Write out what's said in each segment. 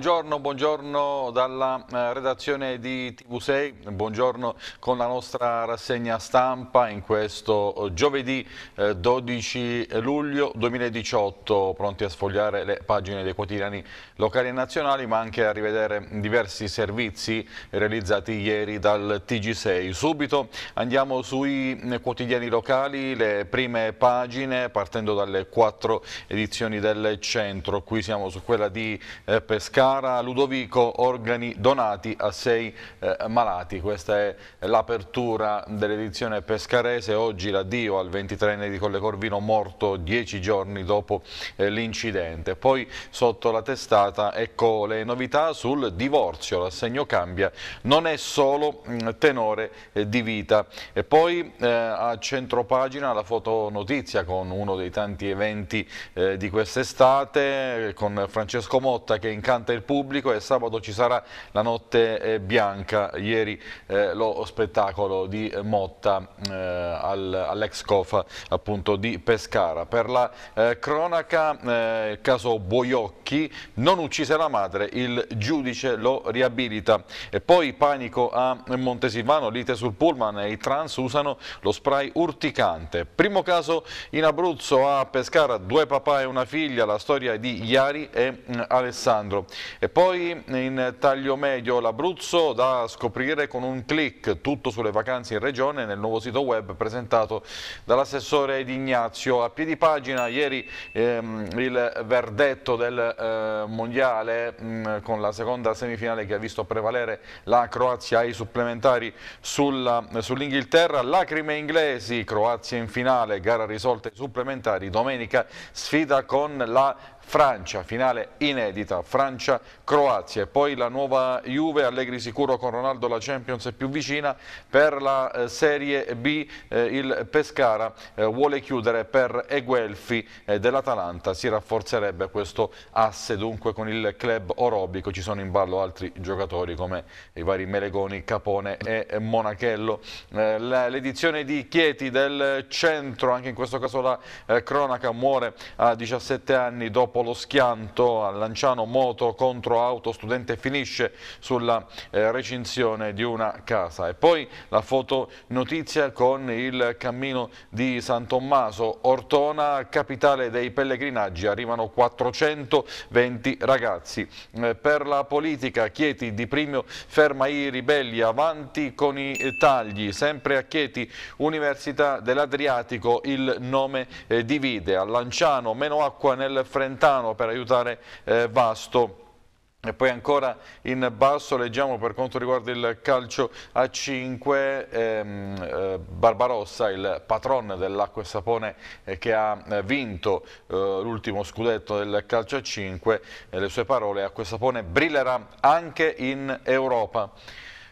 Buongiorno, buongiorno dalla eh, redazione di TV6, buongiorno con la nostra rassegna stampa in questo eh, giovedì 12 eh, luglio 2018, pronti a sfogliare le pagine dei quotidiani locali e nazionali ma anche a rivedere diversi servizi realizzati ieri dal TG6. Subito andiamo sui mm, quotidiani locali, le prime pagine partendo dalle quattro edizioni del centro, qui siamo su quella di Pescara Sara Ludovico, organi donati a sei eh, malati. Questa è l'apertura dell'edizione pescarese, oggi l'addio al 23enne di Colle Corvino morto dieci giorni dopo eh, l'incidente. Poi sotto la testata ecco le novità sul divorzio, l'assegno cambia, non è solo mh, mm, tenore eh, di vita. E poi eh, a centropagina la fotonotizia con uno dei tanti eventi eh, di quest'estate, eh, con Francesco Motta che incanta il del pubblico e sabato ci sarà la notte eh, bianca, ieri eh, lo spettacolo di Motta eh, all'ex Cofa appunto di Pescara. Per la eh, cronaca il eh, caso Boiocchi non uccise la madre, il giudice lo riabilita e poi panico a Montesilvano, lite sul pullman e i trans usano lo spray urticante. Primo caso in Abruzzo a Pescara, due papà e una figlia, la storia di Iari e mm, Alessandro. E poi in taglio medio l'Abruzzo da scoprire con un click, tutto sulle vacanze in regione nel nuovo sito web presentato dall'assessore Ed Ignazio. A piedi pagina ieri ehm, il verdetto del eh, mondiale mh, mm, con la seconda semifinale che ha visto prevalere la Croazia ai supplementari sull'Inghilterra, sull lacrime inglesi, Croazia in finale, gara risolta ai supplementari, domenica sfida con la Francia, finale inedita, Francia-Croazia e poi la nuova Juve, Allegri sicuro con Ronaldo la Champions è più vicina, per la eh, Serie B eh, il Pescara eh, vuole chiudere per Eguelfi eh, dell'Atalanta, si rafforzerebbe questo asse dunque con il club orobico, ci sono in ballo altri giocatori come i vari Melegoni, Capone e Monachello. Eh, l'edizione di Chieti del centro, anche in questo caso la eh, cronaca, muore a 17 anni dopo dopo lo schianto a Lanciano moto contro auto studente finisce sulla eh, recinzione di una casa. E poi la fotonotizia con il cammino di San Tommaso, Ortona, capitale dei pellegrinaggi, arrivano 420 ragazzi. Eh, per la politica Chieti di Primio ferma i ribelli, avanti con i tagli, sempre a Chieti Università dell'Adriatico il nome eh, divide, a Lanciano meno acqua nel Frentano Montano per aiutare eh, Vasto. E poi ancora in basso leggiamo per quanto riguarda il calcio a 5 ehm, eh, Barbarossa, il patron dell'acqua e sapone eh, che ha eh, vinto eh, l'ultimo scudetto del calcio a 5, le sue parole acqua e sapone brillerà anche in Europa.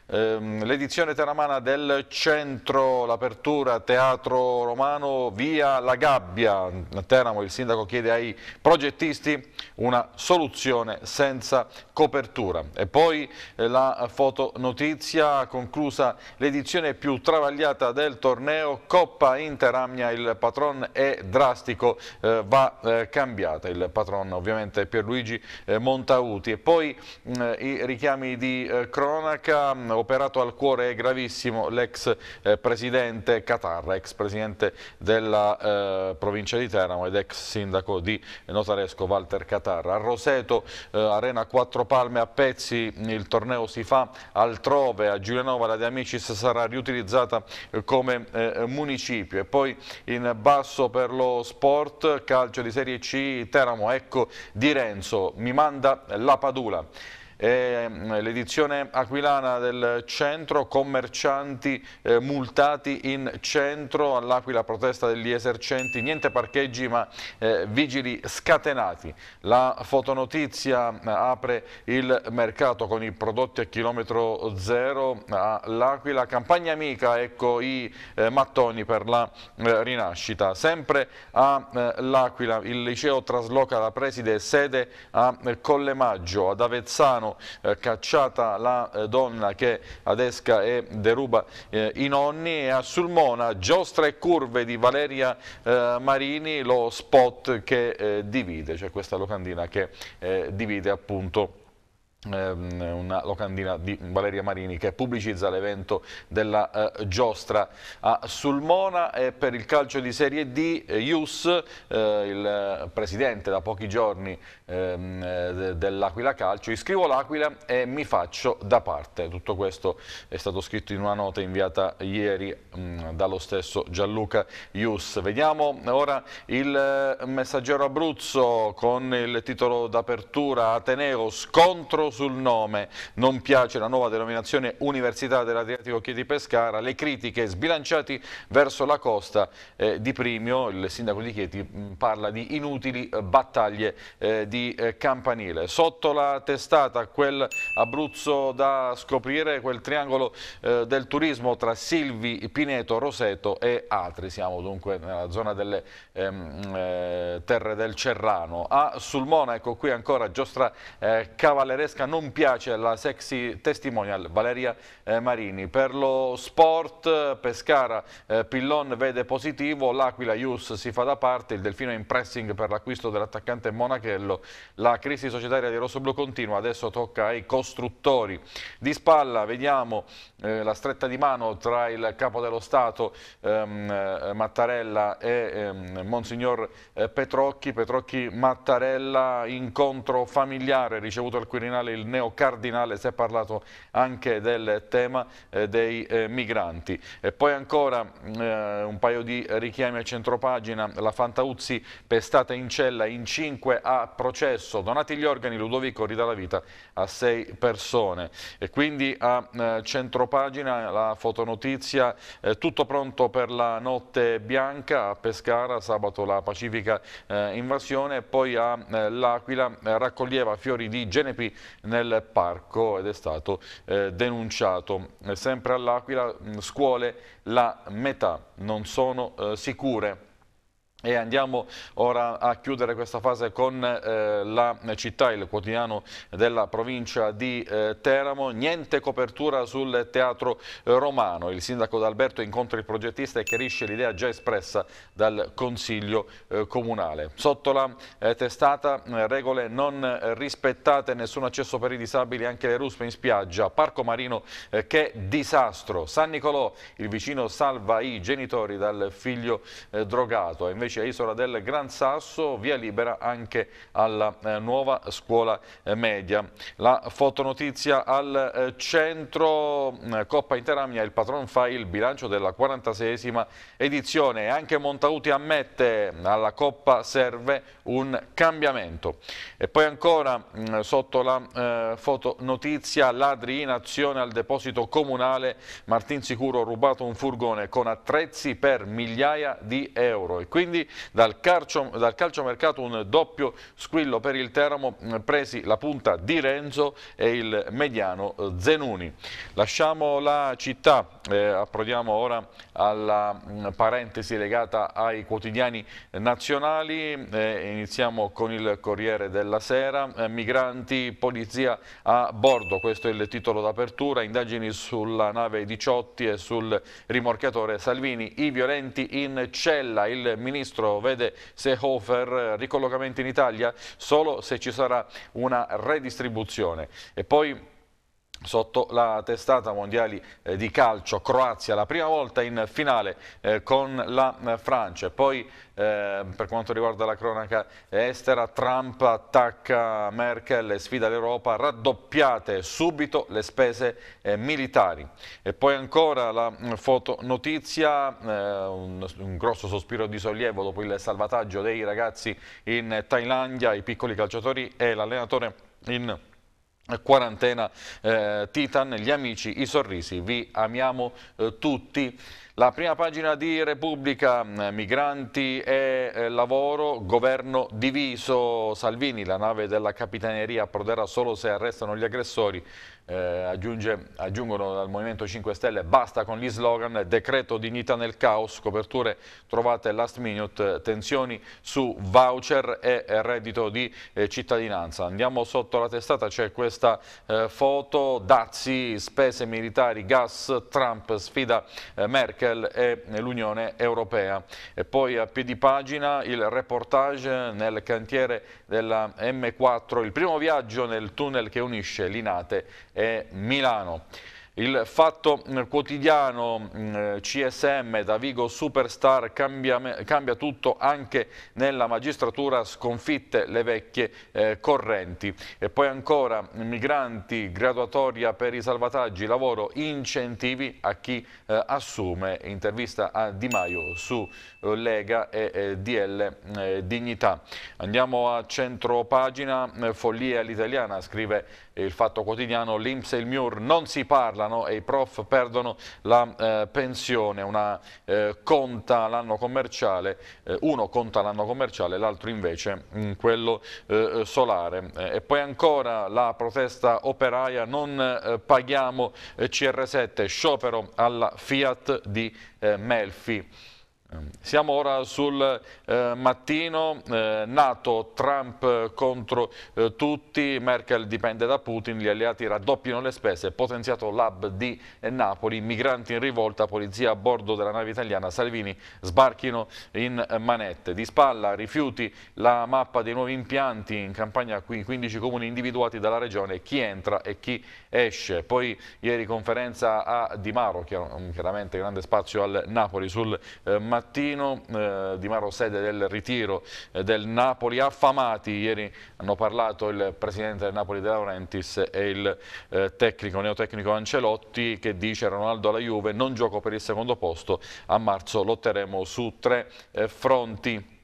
Ehm, l'edizione teramana del centro, l'apertura Teatro Romano via La Gabbia. A Teramo il sindaco chiede ai progettisti una soluzione senza copertura. E poi eh, la fotonotizia conclusa l'edizione più travagliata del torneo Coppa Interamnia, il patron è drastico, eh, va eh, cambiata. Il patron ovviamente Pierluigi eh, Montauti. E poi mm, i richiami di eh, cronaca operato al cuore è gravissimo l'ex eh, presidente Catarra, ex presidente della eh, provincia di Teramo ed ex sindaco di Notaresco Walter Catarra. A Roseto, eh, Arena Quattro Palme a pezzi, il torneo si fa altrove, a Giulianova la De Amicis sarà riutilizzata eh, come eh, municipio. E poi in basso per lo sport, calcio di Serie C, Teramo, ecco di Renzo, mi manda la Padula. Mm, l'edizione aquilana del centro, commercianti eh, multati in centro, all'Aquila protesta degli esercenti, niente parcheggi ma eh, vigili scatenati. La fotonotizia mm, apre il mercato con i prodotti a chilometro zero all'Aquila, campagna amica, ecco i eh, mattoni per la eh, rinascita. Sempre all'Aquila eh, il liceo trasloca la preside sede a eh, Collemaggio, ad Avezzano, Milano, eh, cacciata la eh, donna che adesca e deruba eh, i nonni e a Sulmona giostra e curve di Valeria Marini, lo spot che divide, cioè questa locandina che divide appunto Ehm, una locandina di Valeria Marini che pubblicizza l'evento della eh, giostra a Sulmona e per il calcio di Serie D eh, Ius, eh, il presidente da pochi giorni ehm, eh, dell'Aquila Calcio iscrivo l'Aquila e mi faccio da parte tutto questo è stato scritto in una nota inviata ieri mh, mm, dallo stesso Gianluca Ius vediamo ora il eh, messaggero Abruzzo con il titolo d'apertura Ateneo scontro sul nome, non piace la nuova denominazione Università dell'Adriatico Chieti Pescara, le critiche sbilanciati verso la costa eh, di Primio, il sindaco di Chieti mm, parla di inutili eh, battaglie eh, di eh, campanile. Sotto la testata quel Abruzzo da scoprire, quel triangolo eh, del turismo tra Silvi, Pineto, Roseto e altri. Siamo dunque nella zona delle ehm, eh, terre del Cerrano. A ah, Sulmona, ecco qui ancora giostra cavalleresca Francesca non piace la sexy testimonial Valeria eh, Marini. Per lo sport Pescara eh, Pillon vede positivo, l'Aquila Ius si fa da parte, il Delfino è in pressing per l'acquisto dell'attaccante Monachello. La crisi societaria di Rossoblu continua, adesso tocca ai costruttori. Di spalla vediamo eh, la stretta di mano tra il capo dello Stato ehm, eh, Mattarella e ehm, Monsignor eh, Petrocchi. Petrocchi-Mattarella, incontro familiare ricevuto al Quirinale Cardinale, il neocardinale si è parlato anche del tema eh, dei eh, migranti. E poi ancora mm, eh, un paio di richiami a centropagina, la Fantauzzi pestata in cella in 5 a processo, donati gli organi, Ludovico ridà la vita a 6 persone. E quindi a centropagina la fotonotizia, tutto pronto per la notte bianca a Pescara, sabato la pacifica invasione, poi a L'Aquila raccoglieva fiori di genepi nel parco ed è stato eh, denunciato. Sempre all'Aquila mm, scuole la metà non sono eh, sicure. E andiamo ora a chiudere questa fase con eh, la città, il quotidiano della provincia di eh, Teramo. Niente copertura sul teatro romano. Il sindaco D'Alberto incontra il progettista e chiarisce l'idea già espressa dal Consiglio eh, Comunale. Sotto la eh, testata eh, regole non rispettate, nessun accesso per i disabili, anche le ruspe in spiaggia. Parco Marino che disastro. San Nicolò, il vicino salva i genitori dal figlio drogato. Invece a Isola del Gran Sasso, via libera anche alla eh, nuova scuola eh, media. La fotonotizia al eh, centro, mm, Coppa Interamia, il patron fa il bilancio della 46esima edizione. Anche Montauti ammette alla Coppa serve un cambiamento. E poi ancora mh, mm, sotto la eh, fotonotizia ladri in azione al deposito comunale, Martin Sicuro rubato un furgone con attrezzi per migliaia di euro e quindi quindi dal, calcio, dal calciomercato un doppio squillo per il Teramo, mm, presi la punta di Renzo e il mediano eh, Zenuni. Lasciamo la città, eh, approdiamo ora alla mh, mm, parentesi legata ai quotidiani nazionali, eh, iniziamo con il Corriere della Sera, eh, migranti, polizia a bordo, questo è il titolo d'apertura, indagini sulla nave Diciotti e sul rimorchiatore Salvini, i violenti in cella, il ministro ministro vede Seehofer eh, ricollocamenti in Italia solo se ci sarà una redistribuzione e poi sotto la testata mondiali eh, di calcio Croazia la prima volta in finale eh, con la eh, Francia poi eh, per quanto riguarda la cronaca estera Trump attacca Merkel e sfida l'Europa raddoppiate subito le spese eh, militari e poi ancora la mm, fotonotizia eh, un, un grosso sospiro di sollievo dopo il salvataggio dei ragazzi in Thailandia i piccoli calciatori e l'allenatore in quarantena eh, Titan, gli amici, i sorrisi, vi amiamo eh, tutti. La prima pagina di Repubblica, mm, migranti e eh, lavoro, governo diviso, Salvini, la nave della capitaneria approderà solo se arrestano gli aggressori, eh, aggiunge, aggiungono dal Movimento 5 Stelle basta con gli slogan, decreto dignità nel caos, coperture trovate last minute, tensioni su voucher e reddito di eh, cittadinanza. Andiamo sotto la testata, c'è questa eh, foto, dazi, spese militari, gas, Trump sfida eh, Merkel e eh, l'Unione Europea. E poi a piedi pagina il reportage nel cantiere della M4, il primo viaggio nel tunnel che unisce Linate e Milano. Il fatto mm, quotidiano CSM mm, da Vigo Superstar cambia, cambia, tutto anche nella magistratura sconfitte le vecchie eh, correnti. E poi ancora migranti, graduatoria per i salvataggi, lavoro, incentivi a chi eh, assume. Intervista a Di Maio su eh, Lega e eh, DL eh, Dignità. Andiamo a centro pagina, eh, follia all'italiana, scrive il Fatto Quotidiano, l'Inps e il MIUR non si parla imparano e i prof perdono la eh, pensione, una eh, conta l'anno commerciale, eh, uno conta l'anno commerciale, l'altro invece mh, mm, quello eh, eh, solare. Eh, e poi ancora la protesta operaia, non paghiamo CR7, sciopero alla Fiat di Melfi. Siamo ora sul eh, mattino, eh, Nato, Trump contro eh, tutti, Merkel dipende da Putin, gli alleati raddoppiano le spese, potenziato l'hub di Napoli, migranti in rivolta, polizia a bordo della nave italiana, Salvini sbarchino in manette. Di spalla rifiuti la mappa dei nuovi impianti, in campagna qui, 15 comuni individuati dalla regione, chi entra e chi esce. Poi ieri conferenza a Di Maro, chiaramente grande spazio al Napoli sul eh, mattino mattino, eh, Di Maro sede del ritiro eh, del Napoli affamati, ieri hanno parlato il presidente del Napoli De Laurentiis e il eh, tecnico, neotecnico Ancelotti che dice Ronaldo alla Juve non gioco per il secondo posto, a marzo lotteremo su tre eh, fronti.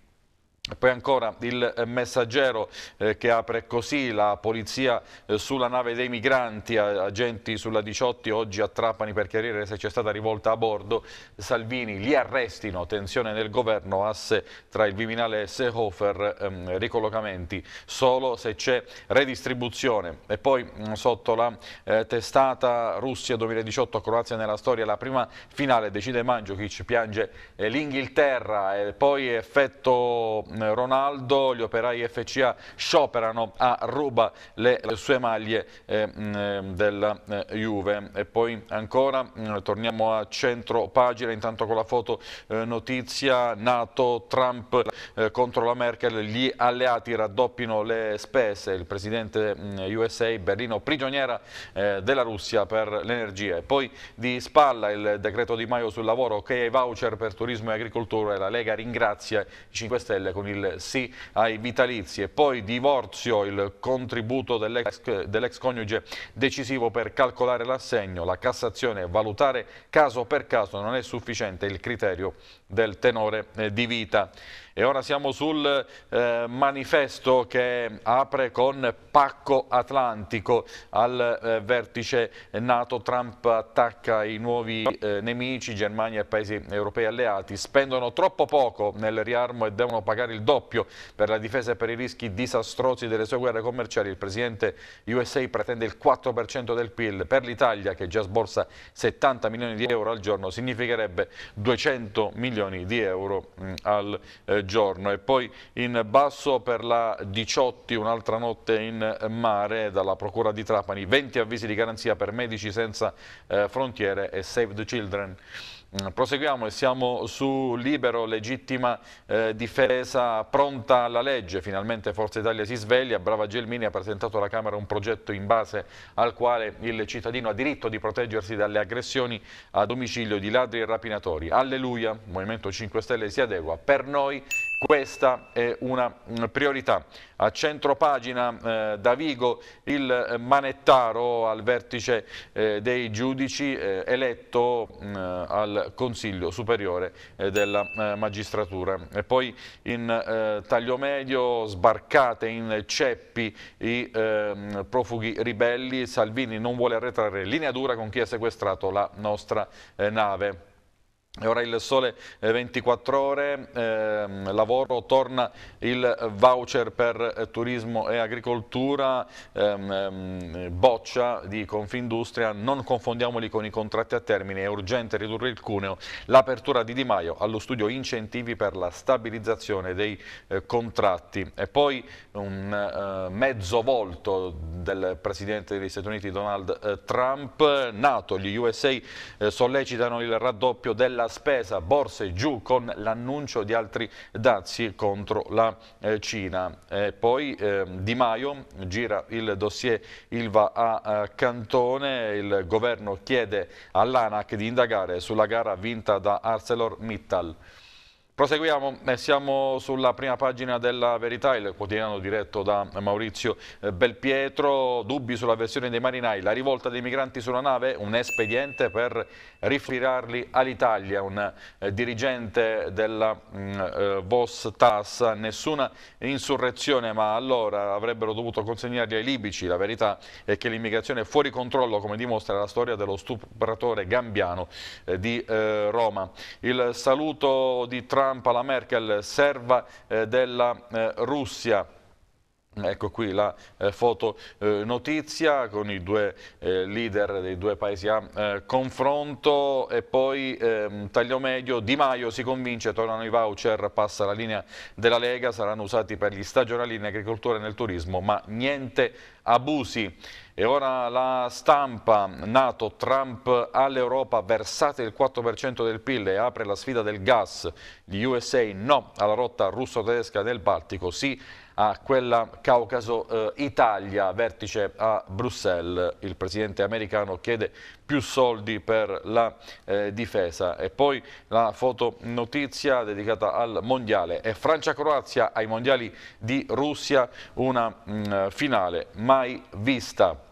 Poi ancora il messaggero eh, che apre così la polizia eh, sulla nave dei migranti, agenti sulla 18 oggi a Trapani per chiarire se c'è stata rivolta a bordo, Salvini li arrestino, tensione nel governo, asse tra il Viminale e Seehofer, ehm, ricollocamenti solo se c'è redistribuzione. E poi mh, mm, sotto la eh, testata Russia 2018, Croazia nella storia, la prima finale decide Mandzukic, piange eh, l'Inghilterra e poi effetto Ronaldo, gli operai FCA scioperano a Ruba le sue maglie eh, eh, della eh, Juve. E poi ancora torniamo a centro pagina, intanto con la foto notizia, Nato, Trump contro la Merkel, gli alleati raddoppino le spese, il presidente USA, Berlino prigioniera della Russia per l'energia. E poi di spalla il decreto di Maio sul lavoro, ok è voucher per turismo e agricoltura e la Lega ringrazia i 5 Stelle con con il sì ai vitalizi e poi divorzio, il contributo dell'ex dell coniuge decisivo per calcolare l'assegno, la Cassazione valutare caso per caso non è sufficiente il criterio del tenore eh, di vita. E ora siamo sul eh, manifesto che apre con pacco atlantico al eh, vertice NATO. Trump attacca i nuovi eh, nemici, Germania e paesi europei alleati. Spendono troppo poco nel riarmo e devono pagare il doppio per la difesa e per i rischi disastrosi delle sue guerre commerciali. Il presidente USA pretende il 4% del PIL. Per l'Italia, che già sborsa 70 milioni di euro al giorno, significherebbe 200 milioni di euro mh, mm, al giorno. Eh, giorno e poi in basso per la 18 un'altra notte in mare dalla Procura di Trapani, 20 avvisi di garanzia per medici senza eh, frontiere e Save the Children. Mm, proseguiamo e siamo su Libero, legittima eh, difesa pronta alla legge. Finalmente Forza Italia si sveglia. Brava Gelmini ha presentato alla Camera un progetto in base al quale il cittadino ha diritto di proteggersi dalle aggressioni a domicilio di ladri e rapinatori. Alleluia, Movimento 5 Stelle si adegua. Per noi questa è una priorità. A centro pagina eh, Davigo il eh, manettaro al vertice eh, dei giudici eh, eletto mm, al Consiglio Superiore eh, della eh, Magistratura. E poi in taglio medio sbarcate in ceppi i ehm, profughi ribelli, Salvini non vuole arretrare linea dura con chi ha sequestrato la nostra nave. Ora il sole 24 eh, ore, eh, lavoro, torna il voucher per eh, turismo e agricoltura, ehm, ehm, boccia di Confindustria, non confondiamoli con i contratti a termine, è urgente ridurre il cuneo, l'apertura di Di Maio allo studio incentivi per la stabilizzazione dei eh, contratti e poi un eh, mezzo volto del Presidente degli Stati Uniti Donald eh, Trump, Nato, gli USA sollecitano il raddoppio della la spesa, borse giù con l'annuncio di altri dazi contro la eh, Cina. Eh, poi eh, Di Maio gira il dossier Ilva a eh, Cantone, il governo chiede all'ANAC di indagare sulla gara vinta da ArcelorMittal. Proseguiamo eh, siamo sulla prima pagina della Verità, il quotidiano diretto da Maurizio eh, Belpietro. Dubbi sulla versione dei marinai, la rivolta dei migranti sulla nave, un espediente per rifirarli all'Italia. Un eh, dirigente della mm, Vos eh, TAS, nessuna insurrezione, ma allora avrebbero dovuto consegnarli ai libici. La verità è che l'immigrazione è fuori controllo, come dimostra la storia dello stupratore gambiano di Roma. Il saluto di Trump stampa la Merkel, serva eh, della eh, Russia. Ecco qui la eh, foto eh, notizia con i due eh, leader dei due paesi a eh, confronto e poi ehm, taglio medio Di Maio si convince, tornano i voucher, passa la linea della Lega, saranno usati per gli stagionali in agricoltura e nel turismo ma niente abusi. E ora la stampa, Nato, Trump all'Europa, versate il 4% del PIL e apre la sfida del gas. Gli USA no alla rotta russo-tedesca del Baltico, sì a quella Caucaso-Italia, eh, vertice a Bruxelles. Il presidente americano chiede più soldi per la eh, difesa. E poi la fotonotizia dedicata al mondiale. È Francia-Croazia ai mondiali di Russia, una mh, mm, finale mai vista.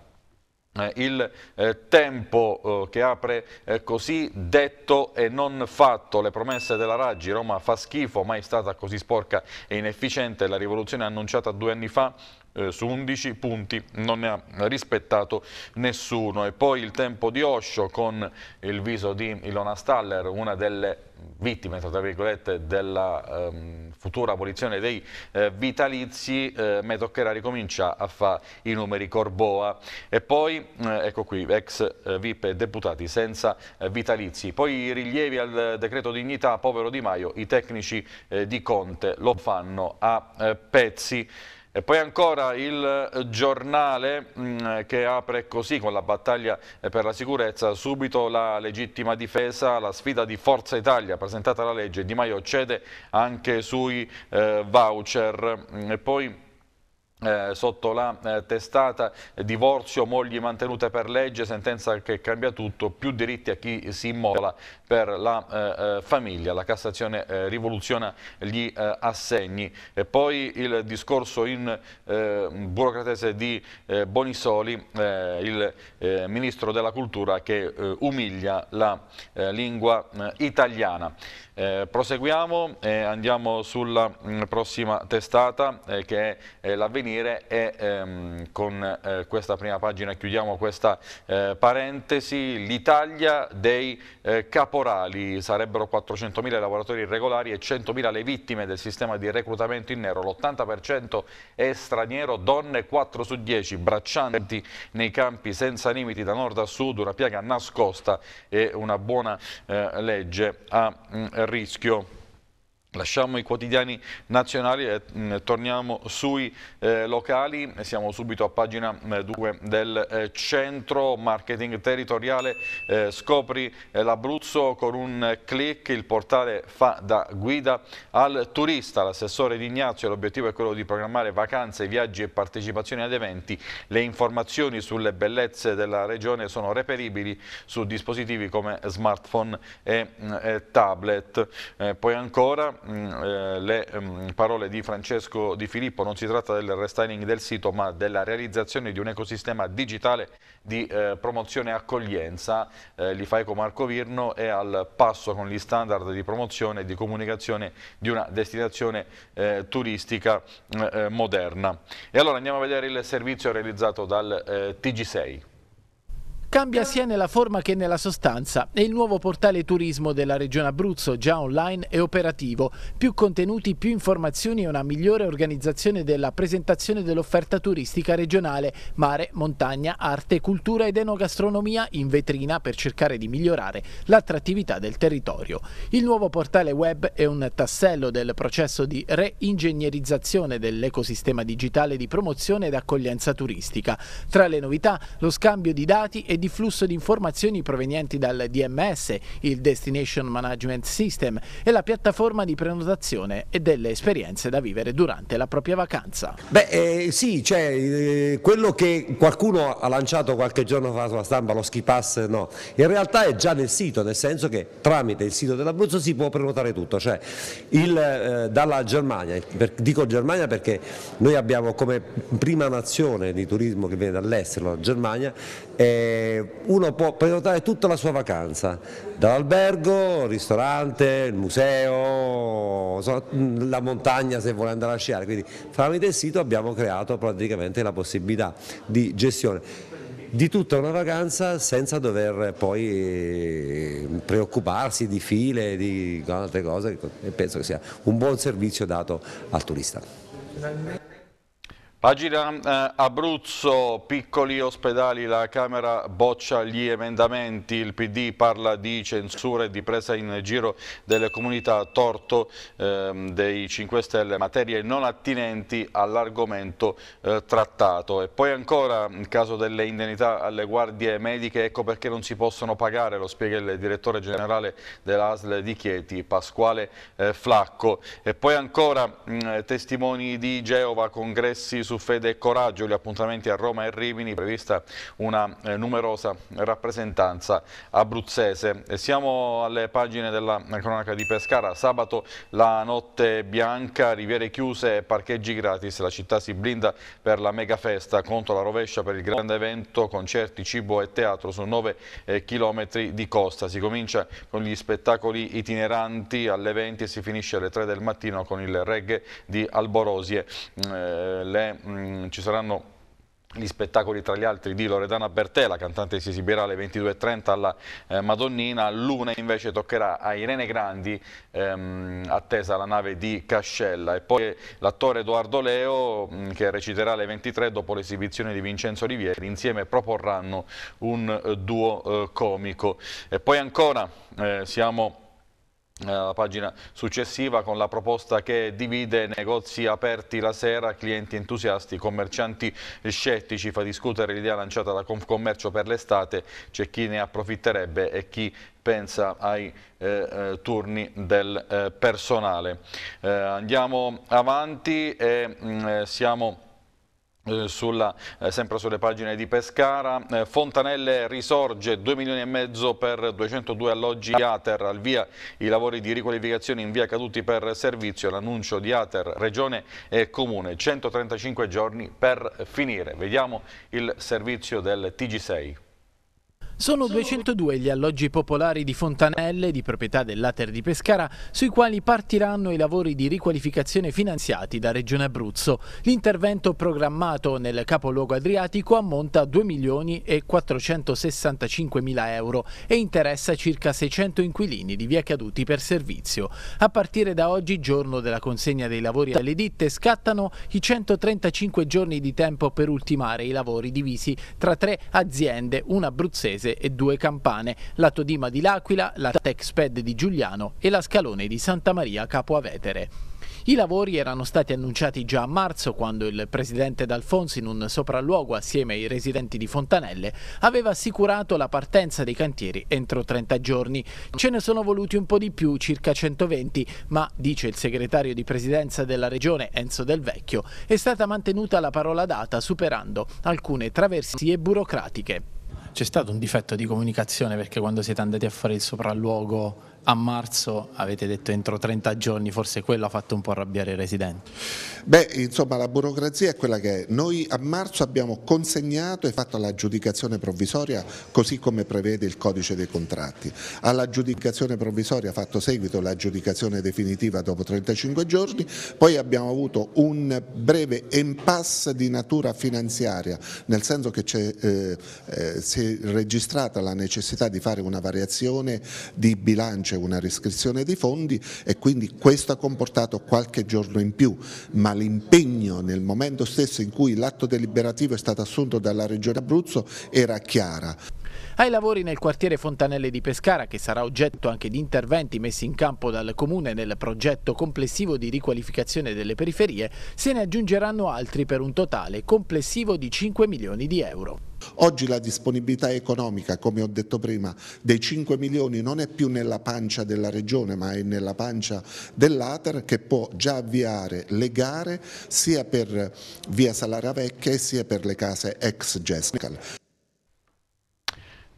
Eh, il eh, tempo eh, che apre così detto e non fatto le promesse della Raggi, Roma fa schifo, mai stata così sporca e inefficiente, la rivoluzione annunciata due anni fa eh, su 11 punti non ne ha rispettato nessuno e poi il tempo di Osho con il viso di Ilona Staller una delle vittime tra virgolette della ehm, futura abolizione dei eh, vitalizi eh, me toccherà ricomincia a fare i numeri Corboa e poi eh, ecco qui ex eh, VIP e deputati senza eh, vitalizi poi i rilievi al decreto dignità povero Di Maio i tecnici eh, di Conte lo fanno a pezzi e poi ancora il eh, giornale mh, mm, che apre così con la battaglia eh, per la sicurezza, subito la legittima difesa, la sfida di Forza Italia presentata alla legge, Di Maio cede anche sui eh, voucher. Mm, e poi eh, sotto la eh, testata divorzio, mogli mantenute per legge, sentenza che cambia tutto, più diritti a chi si immola per la eh, eh, famiglia, la Cassazione eh, rivoluziona gli assegni. E poi il discorso in burocratese di Bonisoli, il Ministro della Cultura che umilia la lingua italiana. Eh, proseguiamo e andiamo sulla mh, mm, prossima testata eh, che è eh, l'avvenire e ehm, con eh, questa prima pagina chiudiamo questa eh, parentesi. L'Italia dei eh, caporali sarebbero 400.000 i lavoratori irregolari e 100.000 le vittime del sistema di reclutamento in nero. L'80% è straniero, donne 4 su 10, braccianti nei campi senza limiti da nord a sud, una piaga nascosta e una buona legge a mh, mm, rischio. Lasciamo i quotidiani nazionali e mm, torniamo sui eh, locali, siamo subito a pagina 2 mm, del eh, centro marketing territoriale, eh, scopri eh, l'Abruzzo con un clic, il portale fa da guida al turista, l'assessore di Ignazio, l'obiettivo è quello di programmare vacanze, viaggi e partecipazioni ad eventi, le informazioni sulle bellezze della regione sono reperibili su dispositivi come smartphone e mm, tablet. Eh, poi ancora Mm, eh, le mm, parole di Francesco Di Filippo, non si tratta del restyling del sito ma della realizzazione di un ecosistema digitale di eh, promozione e accoglienza, eh, li fa eco Marco Virno, è al passo con gli standard di promozione e di comunicazione di una destinazione turistica mm, moderna. E allora andiamo a vedere il servizio realizzato dal TG6 cambia sia nella forma che nella sostanza e il nuovo portale turismo della Regione Abruzzo, già online, è operativo. Più contenuti, più informazioni e una migliore organizzazione della presentazione dell'offerta turistica regionale, mare, montagna, arte, cultura ed enogastronomia in vetrina per cercare di migliorare l'attrattività del territorio. Il nuovo portale web è un tassello del processo di reingegnerizzazione dell'ecosistema digitale di promozione ed accoglienza turistica. Tra le novità, lo scambio di dati e di flusso di informazioni provenienti dal DMS, il Destination Management System, e la piattaforma di prenotazione e delle esperienze da vivere durante la propria vacanza. Beh, eh, sì, cioè, eh, quello che qualcuno ha lanciato qualche giorno fa sulla stampa, lo ski pass, no, in realtà è già nel sito, nel senso che tramite il sito dell'Abruzzo si può prenotare tutto, cioè il, eh, dalla Germania, per, dico Germania perché noi abbiamo come prima nazione di turismo che viene dall'estero, la Germania, eh, uno può prenotare tutta la sua vacanza, dall'albergo, il ristorante, il museo, la montagna se vuole andare a sciare, quindi tramite il sito abbiamo creato praticamente la possibilità di gestione di tutta una vacanza senza dover poi eh, preoccuparsi di file, di altre cose e penso che sia un buon servizio dato al turista. Pagina eh, Abruzzo, piccoli ospedali, la Camera boccia gli emendamenti, il PD parla di censura e di presa in giro delle comunità, torto ehm, dei 5 Stelle, materie non attinenti all'argomento eh, trattato. E poi ancora il caso delle indennità alle guardie mediche, ecco perché non si possono pagare, lo spiega il direttore generale dell'ASL di Chieti, Pasquale eh, Flacco. E poi ancora mh, mm, testimoni di Geova, congressi su Fede e Coraggio, gli appuntamenti a Roma e Rimini, prevista una eh, numerosa rappresentanza abruzzese. Siamo alle pagine della cronaca di Pescara, sabato la notte bianca, riviere chiuse e parcheggi gratis, la città si blinda per la mega festa contro la rovescia per il grande evento, concerti, cibo e teatro su 9 eh, km di costa. Si comincia con gli spettacoli itineranti alle 20 e si finisce alle 3 del mattino con il reggae di Alborosie. Mm, eh, le mh, mm, ci saranno gli spettacoli tra gli altri di Loredana Bertè, la cantante si esibirà alle 22.30 alla eh, Madonnina, l'una invece toccherà a Irene Grandi, ehm, attesa la nave di Cascella e poi l'attore Edoardo Leo mh, mm, che reciterà alle 23 dopo l'esibizione di Vincenzo Rivieri, insieme proporranno un eh, duo eh, comico. E poi ancora eh, siamo eh, la pagina successiva con la proposta che divide negozi aperti la sera, clienti entusiasti, commercianti scettici, fa discutere l'idea lanciata da Confcommercio per l'estate, c'è chi ne approfitterebbe e chi pensa ai eh, eh turni del eh, personale. Eh, andiamo avanti e mh, mm, eh, siamo eh, sulla, eh, sempre sulle pagine di Pescara, eh, Fontanelle risorge 2 milioni e mezzo per 202 alloggi Ater, al via i lavori di riqualificazione in via caduti per servizio, l'annuncio di Ater, Regione e Comune, 135 giorni per finire. Vediamo il servizio del TG6. Sono 202 gli alloggi popolari di Fontanelle, di proprietà dell'Ater di Pescara, sui quali partiranno i lavori di riqualificazione finanziati da Regione Abruzzo. L'intervento programmato nel capoluogo adriatico ammonta a 2 milioni e 465 mila euro e interessa circa 600 inquilini di via caduti per servizio. A partire da oggi, giorno della consegna dei lavori alle ditte, scattano i 135 giorni di tempo per ultimare i lavori divisi tra tre aziende, una abruzzese Firenze e due campane, la Todima di L'Aquila, la Texped di Giuliano e la Scalone di Santa Maria Capo Avetere. I lavori erano stati annunciati già a marzo quando il presidente D'Alfonso in un sopralluogo assieme ai residenti di Fontanelle aveva assicurato la partenza dei cantieri entro 30 giorni. Ce ne sono voluti un po' di più, circa 120, ma, dice il segretario di presidenza della regione Enzo Del Vecchio, è stata mantenuta la parola data superando alcune traversie burocratiche c'è stato un difetto di comunicazione perché quando siete andati a fare il sopralluogo a marzo avete detto entro 30 giorni, forse quello ha fatto un po' arrabbiare i residenti. Beh, insomma la burocrazia è quella che è. Noi a marzo abbiamo consegnato e fatto l'aggiudicazione provvisoria così come prevede il codice dei contratti. All'aggiudicazione provvisoria ha fatto seguito l'aggiudicazione definitiva dopo 35 giorni, poi abbiamo avuto un breve impasse di natura finanziaria, nel senso che eh, eh, si è registrata la necessità di fare una variazione di bilancio c'è una riscrizione dei fondi e quindi questo ha comportato qualche giorno in più, ma l'impegno nel momento stesso in cui l'atto deliberativo è stato assunto dalla Regione Abruzzo era chiara. Ai lavori nel quartiere Fontanelle di Pescara, che sarà oggetto anche di interventi messi in campo dal Comune nel progetto complessivo di riqualificazione delle periferie, se ne aggiungeranno altri per un totale complessivo di 5 milioni di euro. Oggi la disponibilità economica, come ho detto prima, dei 5 milioni non è più nella pancia della Regione ma è nella pancia dell'Ater che può già avviare le gare sia per via Vecchia sia per le case ex Gescal.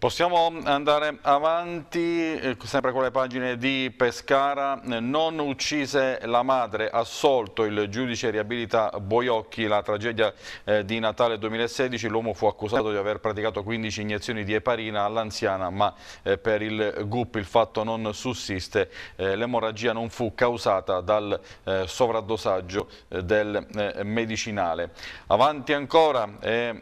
Possiamo andare avanti, eh, sempre con le pagine di Pescara, non uccise la madre, assolto il giudice riabilita Boiocchi, la tragedia eh, di Natale 2016, l'uomo fu accusato di aver praticato 15 iniezioni di eparina all'anziana, ma eh, per il GUP il fatto non sussiste, eh, l'emorragia non fu causata dal sovraddosaggio del medicinale. Avanti ancora è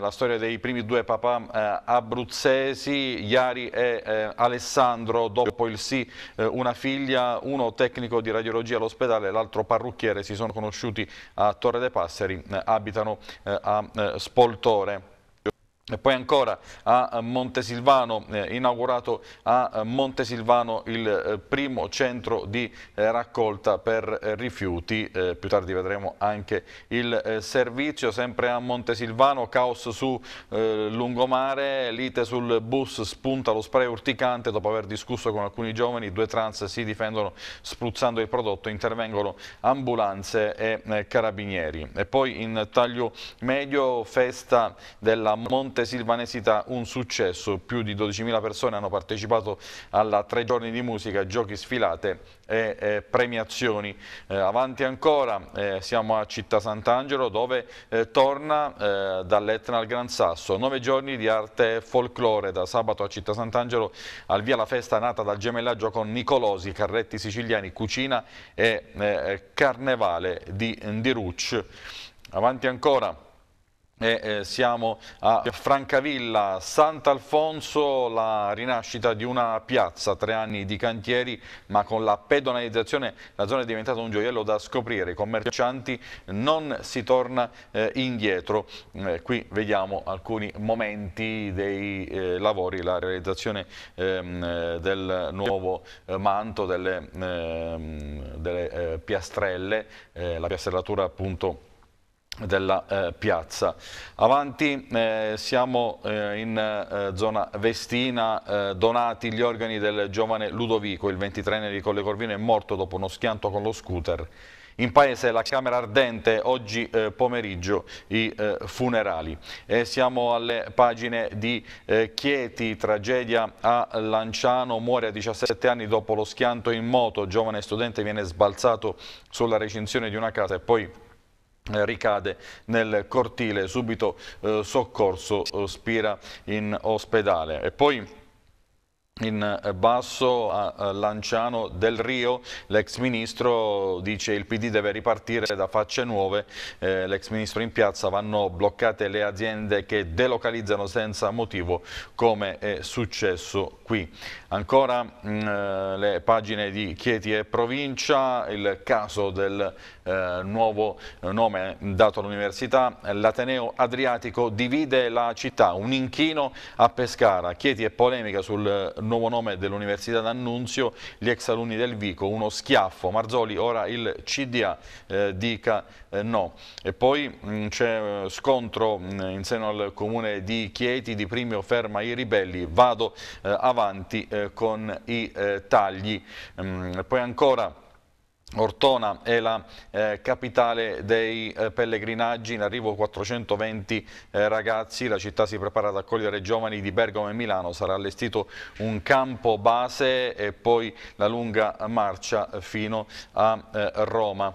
la storia dei primi due papà abruzzesi, sì, Iari e eh, Alessandro, dopo il sì, eh, una figlia, uno tecnico di radiologia all'ospedale, l'altro parrucchiere, si sono conosciuti a Torre dei Passeri, eh, abitano eh, a eh, Spoltore. E poi ancora a eh, Montesilvano, eh, inaugurato a eh, Montesilvano il eh, primo centro di raccolta per rifiuti, eh, più tardi vedremo anche il servizio, sempre a Montesilvano, caos su eh, lungomare, lite sul bus, spunta lo spray urticante, dopo aver discusso con alcuni giovani, due trans si difendono spruzzando il prodotto, intervengono ambulanze e carabinieri. E poi in taglio medio, festa della Montesilvano, Monte Silvanesità un successo, più di 12.000 persone hanno partecipato alla tre giorni di musica, giochi sfilate e eh, premiazioni. Eh, avanti ancora eh, siamo a Città Sant'Angelo dove eh, torna eh, dall'Etna al Gran Sasso, nove giorni di arte folklore da sabato a Città Sant'Angelo al via la festa nata dal gemellaggio con Nicolosi, Carretti Siciliani, Cucina e eh, Carnevale di Ndirucci. Avanti ancora e, eh, siamo a Francavilla, Sant'Alfonso, la rinascita di una piazza, tre anni di cantieri, ma con la pedonalizzazione la zona è diventata un gioiello da scoprire, i commercianti non si torna eh, indietro. Eh, qui vediamo alcuni momenti dei eh, lavori, la realizzazione ehm, del nuovo eh, manto, delle, ehm, delle eh, piastrelle, la piastrellatura appunto della eh, piazza. Avanti eh, siamo eh, in eh, zona Vestina, eh, donati gli organi del giovane Ludovico, il 23enne di Colle Corvino è morto dopo uno schianto con lo scooter. In paese la Camera Ardente, oggi eh, pomeriggio i funerali. E siamo alle pagine di Chieti, tragedia a Lanciano, muore a 17 anni dopo lo schianto in moto, giovane studente viene sbalzato sulla recinzione di una casa e poi eh, ricade nel cortile, subito eh, soccorso, eh, spira in ospedale. E poi in basso a Lanciano del Rio l'ex ministro dice il PD deve ripartire da facce nuove eh, l'ex ministro in piazza vanno bloccate le aziende che delocalizzano senza motivo come è successo qui ancora mh, mm, eh, le pagine di Chieti e provincia il caso del eh, nuovo eh, nome dato all'università, l'Ateneo Adriatico divide la città, un inchino a Pescara, Chieti e polemica sul eh, nuovo nome dell'università d'Annunzio, gli ex alunni del Vico, uno schiaffo, Marzoli ora il CDA eh, dica eh, no. E poi mm, c'è scontro mh, mm, in seno al comune di Chieti, di Primio ferma i ribelli, vado avanti con i tagli. Mh, mm, poi ancora Ortona è la eh, capitale dei eh, pellegrinaggi, in arrivo 420 eh, ragazzi, la città si prepara ad accogliere giovani di Bergamo e Milano, sarà allestito un campo base e poi la lunga marcia fino a eh, Roma.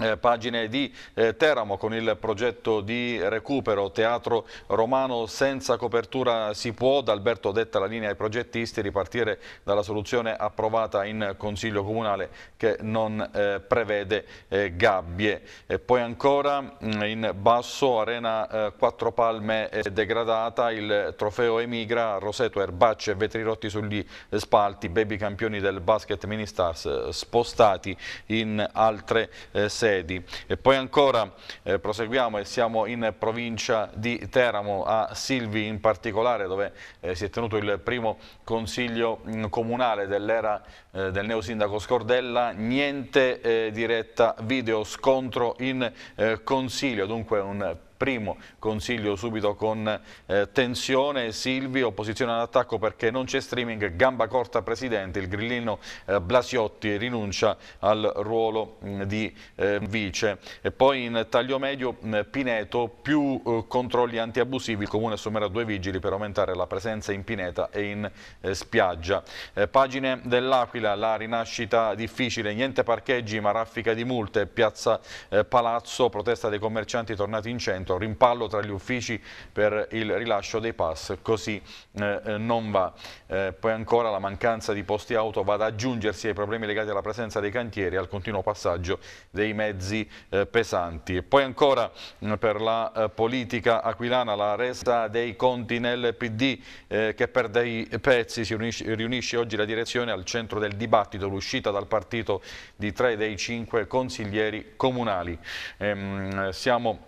Eh, pagine di eh, Teramo con il progetto di recupero teatro romano senza copertura si può, da Alberto detta la linea ai progettisti ripartire dalla soluzione approvata in Consiglio Comunale che non eh, prevede eh, gabbie e poi ancora mh, mm, in basso Arena eh, Quattro Palme eh, degradata il trofeo Emigra, Roseto, Erbacce vetri rotti sugli spalti baby campioni del basket mini stars spostati in altre sedi sedi. E poi ancora eh, proseguiamo e siamo in provincia di Teramo, a Silvi in particolare, dove eh, si è tenuto il primo consiglio mh, mm, comunale dell'era eh, del neosindaco Scordella, niente eh, diretta video, scontro in eh, consiglio, dunque un primo consiglio subito con eh, tensione, Silvi, opposizione all'attacco perché non c'è streaming, gamba corta presidente, il grillino eh, Blasiotti rinuncia al ruolo mh, mm, di eh, vice. E poi in taglio medio mh, mm, Pineto, più eh, controlli antiabusivi, il comune assumerà due vigili per aumentare la presenza in Pineta e in eh, spiaggia. Eh, pagine dell'Aquila, la rinascita difficile, niente parcheggi ma raffica di multe, piazza Palazzo, protesta dei commercianti tornati in centro appunto rimpallo tra gli uffici per il rilascio dei pass, così eh, eh, non va. Eh, poi ancora la mancanza di posti auto va ad aggiungersi ai problemi legati alla presenza dei cantieri e al continuo passaggio dei mezzi eh, pesanti. E poi ancora mh, mm, per la eh, politica aquilana la resta dei conti nel PD eh, che per dei pezzi si riunisce, riunisce oggi la direzione al centro del dibattito, l'uscita dal partito di tre dei cinque consiglieri comunali. Ehm, siamo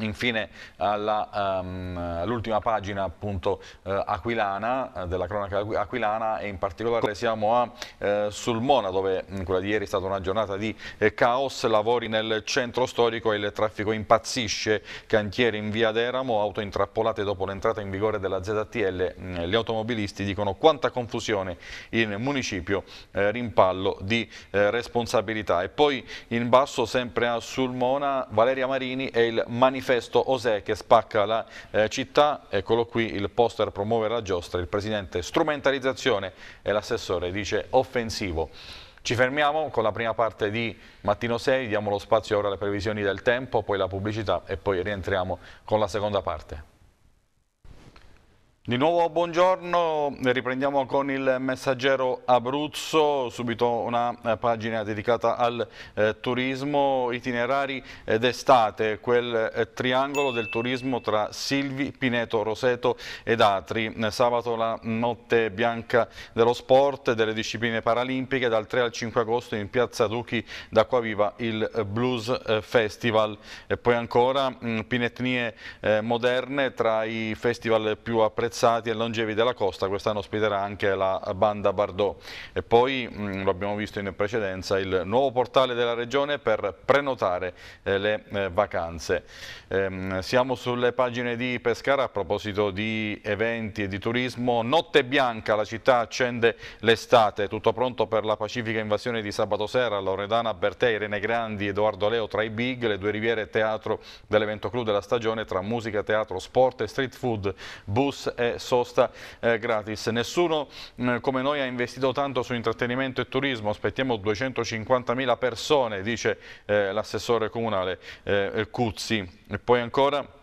Infine ehm, all'ultima um, pagina appunto eh, aquilana, eh, della cronaca aquilana e in particolare siamo a eh, Sulmona dove mm, quella di ieri è stata una giornata di eh, caos, lavori nel centro storico e il traffico impazzisce, cantieri in via d'Eramo, auto intrappolate dopo l'entrata in vigore della ZTL, mm, gli automobilisti dicono quanta confusione in municipio, eh, rimpallo di eh, responsabilità. E poi in basso sempre a Sulmona Valeria Marini e il manifesto manifesto Osè che spacca la eh, città, eccolo qui il poster promuove la giostra, il presidente strumentalizzazione e l'assessore dice offensivo. Ci fermiamo con la prima parte di Mattino 6, diamo lo spazio ora alle previsioni del tempo, poi la pubblicità e poi rientriamo con la seconda parte. Di nuovo buongiorno, riprendiamo con il messaggero Abruzzo, subito una eh, pagina dedicata al eh, turismo, itinerari eh, d'estate, quel eh, triangolo del turismo tra Silvi, Pineto, Roseto ed Atri. Eh, sabato la notte bianca dello sport, delle discipline paralimpiche, dal 3 al 5 agosto in piazza Duchi d'Acquaviva il Blues Festival. E poi ancora mh, mm, pinetnie moderne tra i festival più apprezzati attrezzati e longevi della costa, quest'anno ospiterà anche la banda Bardot. E poi, mh, mm, lo abbiamo visto in precedenza, il nuovo portale della Regione per prenotare eh, le eh, vacanze. Ehm, siamo sulle pagine di Pescara a proposito di eventi e di turismo. Notte bianca, la città accende l'estate, tutto pronto per la pacifica invasione di sabato sera. Loredana Bertei, Irene Grandi, Edoardo Leo tra i big, le due riviere teatro dell'evento clou della stagione tra musica, teatro, sport e street food, bus e sosta eh, gratis. Nessuno mh, mm, come noi ha investito tanto su intrattenimento e turismo, aspettiamo 250.000 persone, dice eh, l'assessore comunale eh, Cuzzi. E poi ancora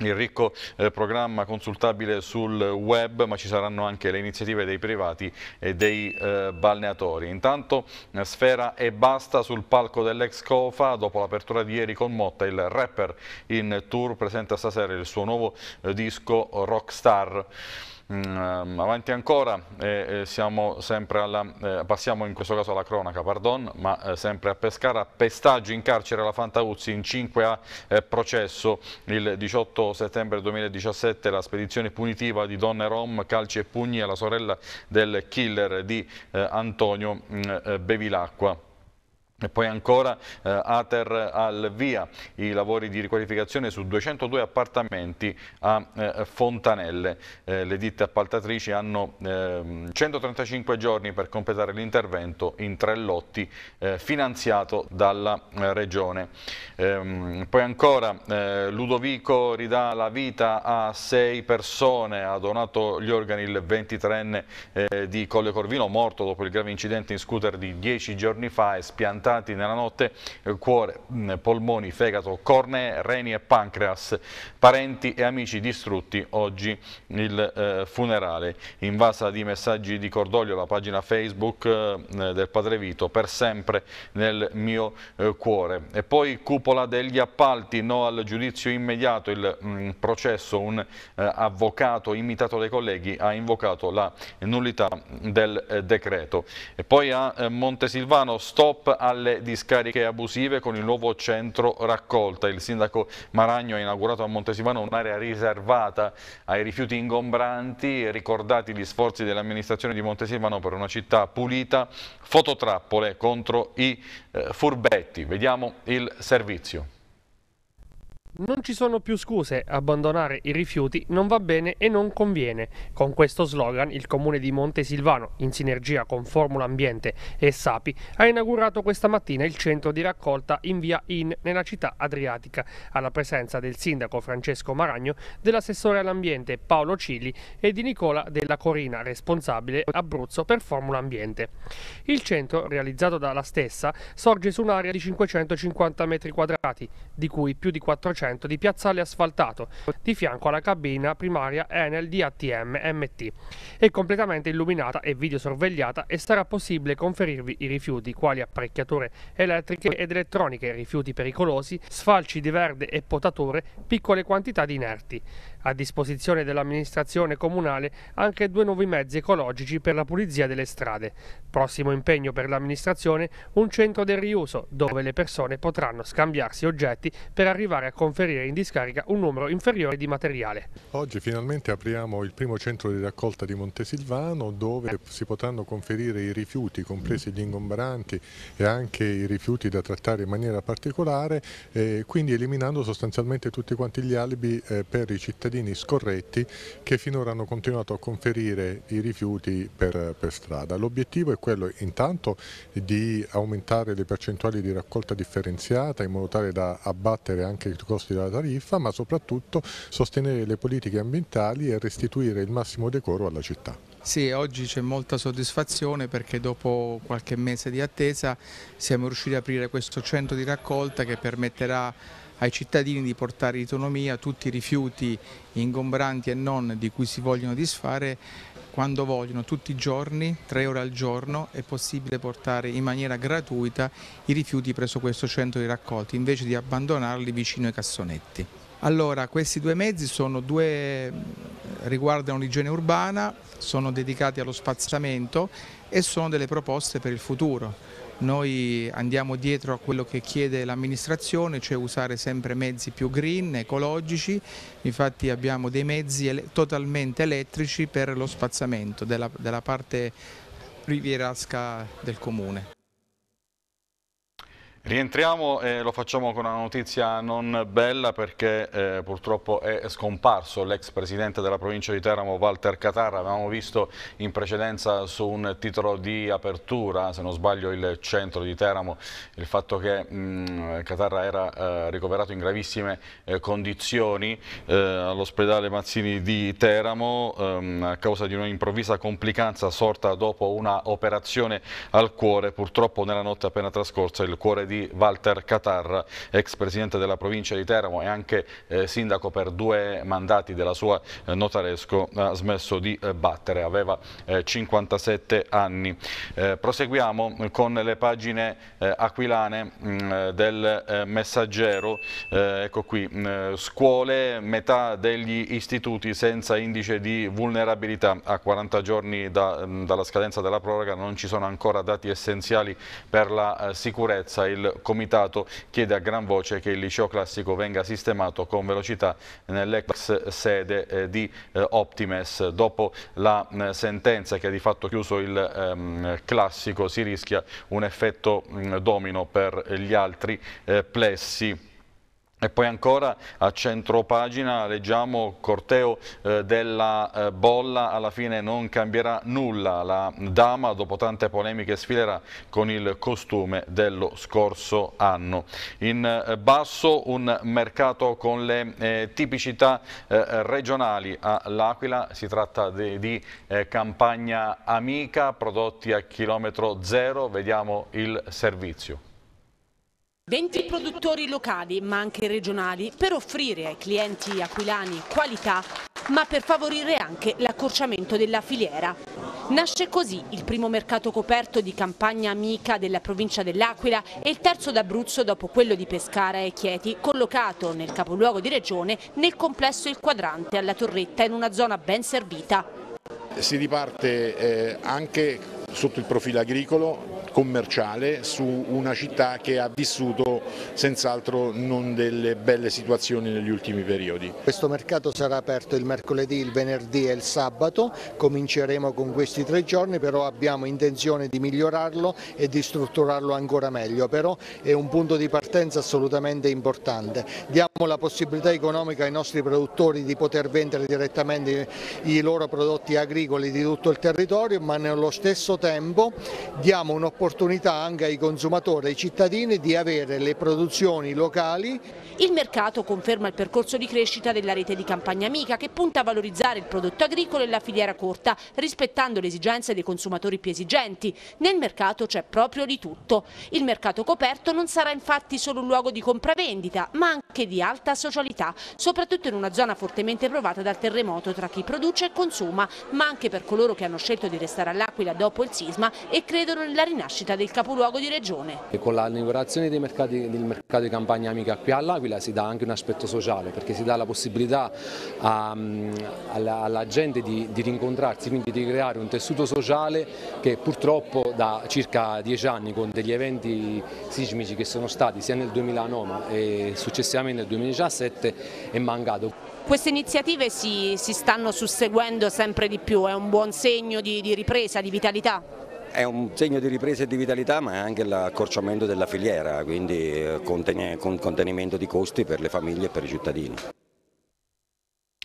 il ricco eh, programma consultabile sul web, ma ci saranno anche le iniziative dei privati e dei eh, balneatori. Intanto eh, sfera e basta sul palco dell'ex Cofa, dopo l'apertura di ieri con Motta, il rapper in tour presenta stasera il suo nuovo eh, disco Rockstar. Mm, ehm, avanti ancora, eh, alla, eh, passiamo in questo caso alla cronaca, pardon, ma eh, sempre a Pescara, pestaggio in carcere alla Fantauzzi in 5 a eh, processo. Il 18 settembre 2017 la spedizione punitiva di donne Rom, calci e pugni alla sorella del killer di eh, Antonio mm, eh, Bevilacqua. E poi ancora eh, Ater al via i lavori di riqualificazione su 202 appartamenti a eh, Fontanelle. Eh, le ditte appaltatrici hanno 135 ehm, giorni per completare l'intervento in tre lotti eh, finanziato dalla eh, Regione. Ehm, poi ancora eh, Ludovico ridà la vita a sei persone, ha donato gli organi il 23enne di Colle Corvino morto dopo il grave incidente in scooter di 10 giorni fa e spiantato attentati nella notte eh, cuore, polmoni, fegato, corne, reni e pancreas. Parenti e amici distrutti oggi il eh, funerale. Invasa di messaggi di cordoglio la pagina Facebook eh, del padre Vito, per sempre nel mio eh, cuore. E poi cupola degli appalti, no al giudizio immediato, il mh, processo, un eh, avvocato imitato dai colleghi ha invocato la nullità del eh, decreto. E poi a Montesilvano stop al alle discariche abusive con il nuovo centro raccolta. Il sindaco Maragno ha inaugurato a Montesimano un'area riservata ai rifiuti ingombranti, ricordati gli sforzi dell'amministrazione di Montesimano per una città pulita, fototrappole contro i eh, furbetti. Vediamo il servizio. Non ci sono più scuse, abbandonare i rifiuti non va bene e non conviene. Con questo slogan il comune di Montesilvano, in sinergia con Formula Ambiente e Sapi, ha inaugurato questa mattina il centro di raccolta in via In nella città adriatica, alla presenza del sindaco Francesco Maragno, dell'assessore all'ambiente Paolo Cilli e di Nicola Della Corina, responsabile Abruzzo per Formula Ambiente. Il centro, realizzato dalla stessa, sorge su un'area di 550 metri quadrati, di cui più di 400 100 di piazzale asfaltato, di fianco alla cabina primaria Enel DATM MT. È completamente illuminata e videosorvegliata e sarà possibile conferirvi i rifiuti, quali apparecchiature elettriche ed elettroniche, rifiuti pericolosi, sfalci di verde e potature, piccole quantità di inerti. A disposizione dell'amministrazione comunale anche due nuovi mezzi ecologici per la pulizia delle strade. Prossimo impegno per l'amministrazione un centro del riuso dove le persone potranno scambiarsi oggetti per arrivare a conferire in discarica un numero inferiore di materiale. Oggi finalmente apriamo il primo centro di raccolta di Montesilvano dove si potranno conferire i rifiuti compresi gli ingombranti e anche i rifiuti da trattare in maniera particolare eh, quindi eliminando sostanzialmente tutti quanti gli alibi eh, per i cittadini cittadini scorretti che finora hanno continuato a conferire i rifiuti per, per strada. L'obiettivo è quello intanto di aumentare le percentuali di raccolta differenziata in modo tale da abbattere anche i costi della tariffa ma soprattutto sostenere le politiche ambientali e restituire il massimo decoro alla città. Sì, oggi c'è molta soddisfazione perché dopo qualche mese di attesa siamo riusciti ad aprire questo centro di raccolta che permetterà ai cittadini di portare in autonomia tutti i rifiuti ingombranti e non di cui si vogliono disfare quando vogliono, tutti i giorni, tre ore al giorno, è possibile portare in maniera gratuita i rifiuti presso questo centro di raccolti, invece di abbandonarli vicino ai cassonetti. Allora, questi due mezzi due, riguardano l'igiene urbana, sono dedicati allo spazzamento e sono delle proposte per il futuro noi andiamo dietro a quello che chiede l'amministrazione, cioè usare sempre mezzi più green, ecologici, infatti abbiamo dei mezzi ele totalmente elettrici per lo spazzamento della, della parte rivierasca del comune. Rientriamo e lo facciamo con una notizia non bella perché eh, purtroppo è scomparso l'ex presidente della provincia di Teramo Walter Catarra, avevamo visto in precedenza su un titolo di apertura, se non sbaglio il centro di Teramo, il fatto che mh, mm, Catarra era eh, ricoverato in gravissime eh, condizioni eh, all'ospedale Mazzini di Teramo ehm, a causa di un'improvvisa complicanza sorta dopo una operazione al cuore, purtroppo nella notte appena trascorsa il cuore di di Walter Catarra, ex presidente della provincia di Teramo e anche eh, sindaco per due mandati della sua eh, notaresco, ha smesso di eh, battere, aveva 57 eh, anni. Eh, proseguiamo con le pagine aquilane mh, mm, del messaggero, ecco qui, mh, mm, scuole, metà degli istituti senza indice di vulnerabilità a 40 giorni da, mh, mm, dalla scadenza della proroga non ci sono ancora dati essenziali per la sicurezza. Il comitato chiede a gran voce che il liceo classico venga sistemato con velocità nell'ex sede eh, di eh, Optimes. Dopo la mm, sentenza che ha di fatto chiuso il ehm, classico si rischia un effetto mm, domino per gli altri eh, plessi. E poi ancora a centro pagina leggiamo corteo eh, della eh, bolla, alla fine non cambierà nulla, la dama dopo tante polemiche sfilerà con il costume dello scorso anno. In eh, basso un mercato con le eh, tipicità eh, regionali all'Aquila, si tratta di, di eh, campagna amica, prodotti a chilometro zero, vediamo il servizio. 20 produttori locali ma anche regionali per offrire ai clienti aquilani qualità ma per favorire anche l'accorciamento della filiera. Nasce così il primo mercato coperto di campagna amica della provincia dell'Aquila e il terzo d'Abruzzo dopo quello di Pescara e Chieti, collocato nel capoluogo di regione nel complesso Il Quadrante alla Torretta in una zona ben servita. Si riparte eh, anche sotto il profilo agricolo, commerciale, su una città che ha vissuto senz'altro non delle belle situazioni negli ultimi periodi. Questo mercato sarà aperto il mercoledì, il venerdì e il sabato, cominceremo con questi tre giorni, però abbiamo intenzione di migliorarlo e di strutturarlo ancora meglio, però è un punto di partenza assolutamente importante. Diamo la possibilità economica ai nostri produttori di poter vendere direttamente i loro prodotti agricoli di tutto il territorio, ma nello stesso tempo tempo diamo un'opportunità anche ai consumatori, ai cittadini di avere le produzioni locali. Il mercato conferma il percorso di crescita della rete di Campagna Amica che punta a valorizzare il prodotto agricolo e la filiera corta, rispettando le esigenze dei consumatori più esigenti. Nel mercato c'è proprio di tutto. Il mercato coperto non sarà infatti solo un luogo di compravendita, ma anche di alta socialità, soprattutto in una zona fortemente provata dal terremoto tra chi produce e consuma, ma anche per coloro che hanno scelto di restare all'Aquila dopo il quel sisma e credono nella rinascita del capoluogo di regione. E con la liberazione del mercato di campagna amica qui all'Aquila si dà anche un aspetto sociale perché si dà la possibilità a, mm, alla, alla, gente di, di rincontrarsi, quindi di creare un tessuto sociale che purtroppo da circa dieci anni con degli eventi sismici che sono stati sia nel 2009 e successivamente nel 2017 è mancato. Queste iniziative si, si, stanno susseguendo sempre di più, è un buon segno di, di ripresa, di vitalità? È un segno di ripresa e di vitalità ma è anche l'accorciamento della filiera, quindi eh, contenimento di costi per le famiglie e per i cittadini.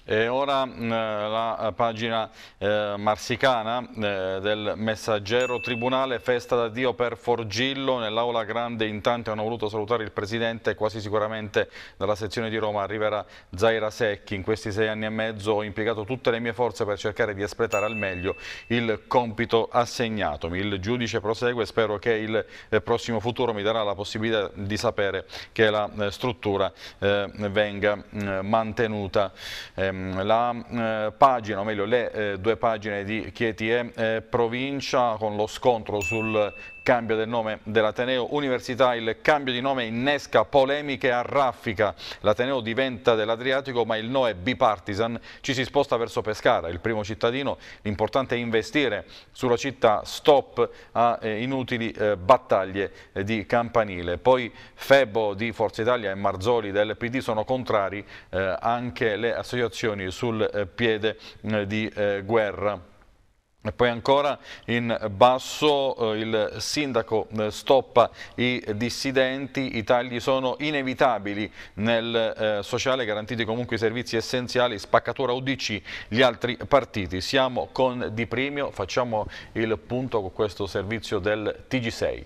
E ora mm, la pagina eh, marsicana eh, del messaggero tribunale, festa d'addio per Forgillo, nell'aula grande intanto hanno voluto salutare il presidente, quasi sicuramente dalla sezione di Roma arriverà Zaira Secchi, in questi sei anni e mezzo ho impiegato tutte le mie forze per cercare di espletare al meglio il compito assegnatomi, il giudice prosegue, spero che il eh, prossimo futuro mi darà la possibilità di sapere che la eh, struttura eh, venga mm, mantenuta Ehm, la eh, pagina, o meglio le eh, due pagine di Chieti e eh, Provincia con lo scontro sul cambio del nome dell'Ateneo Università, il cambio di nome innesca polemiche a raffica, l'Ateneo diventa dell'Adriatico ma il no è bipartisan, ci si sposta verso Pescara, il primo cittadino, l'importante è investire sulla città, stop a eh, inutili eh, battaglie eh, di campanile, poi Febo di Forza Italia e Marzoli del PD sono contrari anche le associazioni sul piede di guerra. E poi ancora in basso eh, il sindaco eh, stoppa i dissidenti, i tagli sono inevitabili nel eh, sociale, garantiti comunque i servizi essenziali, spaccatura UDC, gli altri partiti. Siamo con Di Primio, facciamo il punto con questo servizio del TG6.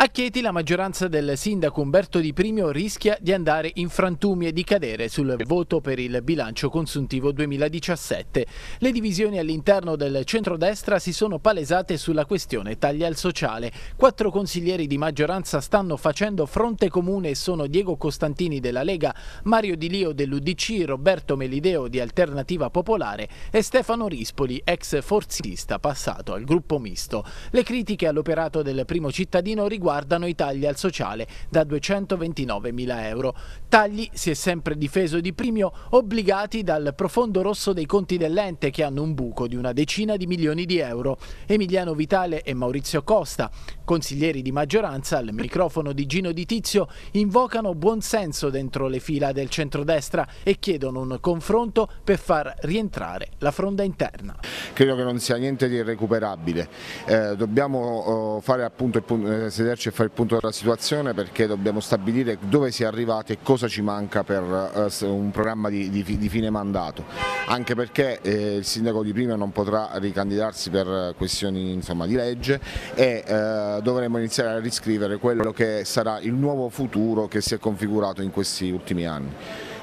A Chieti la maggioranza del sindaco Umberto Di Primio rischia di andare in frantumi e di cadere sul voto per il bilancio consuntivo 2017. Le divisioni all'interno del centrodestra si sono palesate sulla questione taglia al sociale. Quattro consiglieri di maggioranza stanno facendo fronte comune e sono Diego Costantini della Lega, Mario Di Lio dell'Udc, Roberto Melideo di Alternativa Popolare e Stefano Rispoli, ex forzista passato al gruppo misto. Le critiche all'operato del primo cittadino riguardano riguardano i tagli al sociale da mila euro. Tagli, si è sempre difeso di primio, obbligati dal profondo rosso dei conti dell'ente che hanno un buco di una decina di milioni di euro. Emiliano Vitale e Maurizio Costa, consiglieri di maggioranza, al microfono di Gino Di Tizio, invocano buonsenso dentro le fila del centrodestra e chiedono un confronto per far rientrare la fronda interna. Credo che non sia niente di irrecuperabile. Eh, dobbiamo eh, fare appunto il, eh, sederci e fare il punto della situazione perché dobbiamo stabilire dove si è arrivati e cosa ci manca per eh, un programma di, di, di fine mandato, anche perché eh, il sindaco di prima non potrà ricandidarsi per questioni insomma, di legge e eh, dovremo iniziare a riscrivere quello che sarà il nuovo futuro che si è configurato in questi ultimi anni.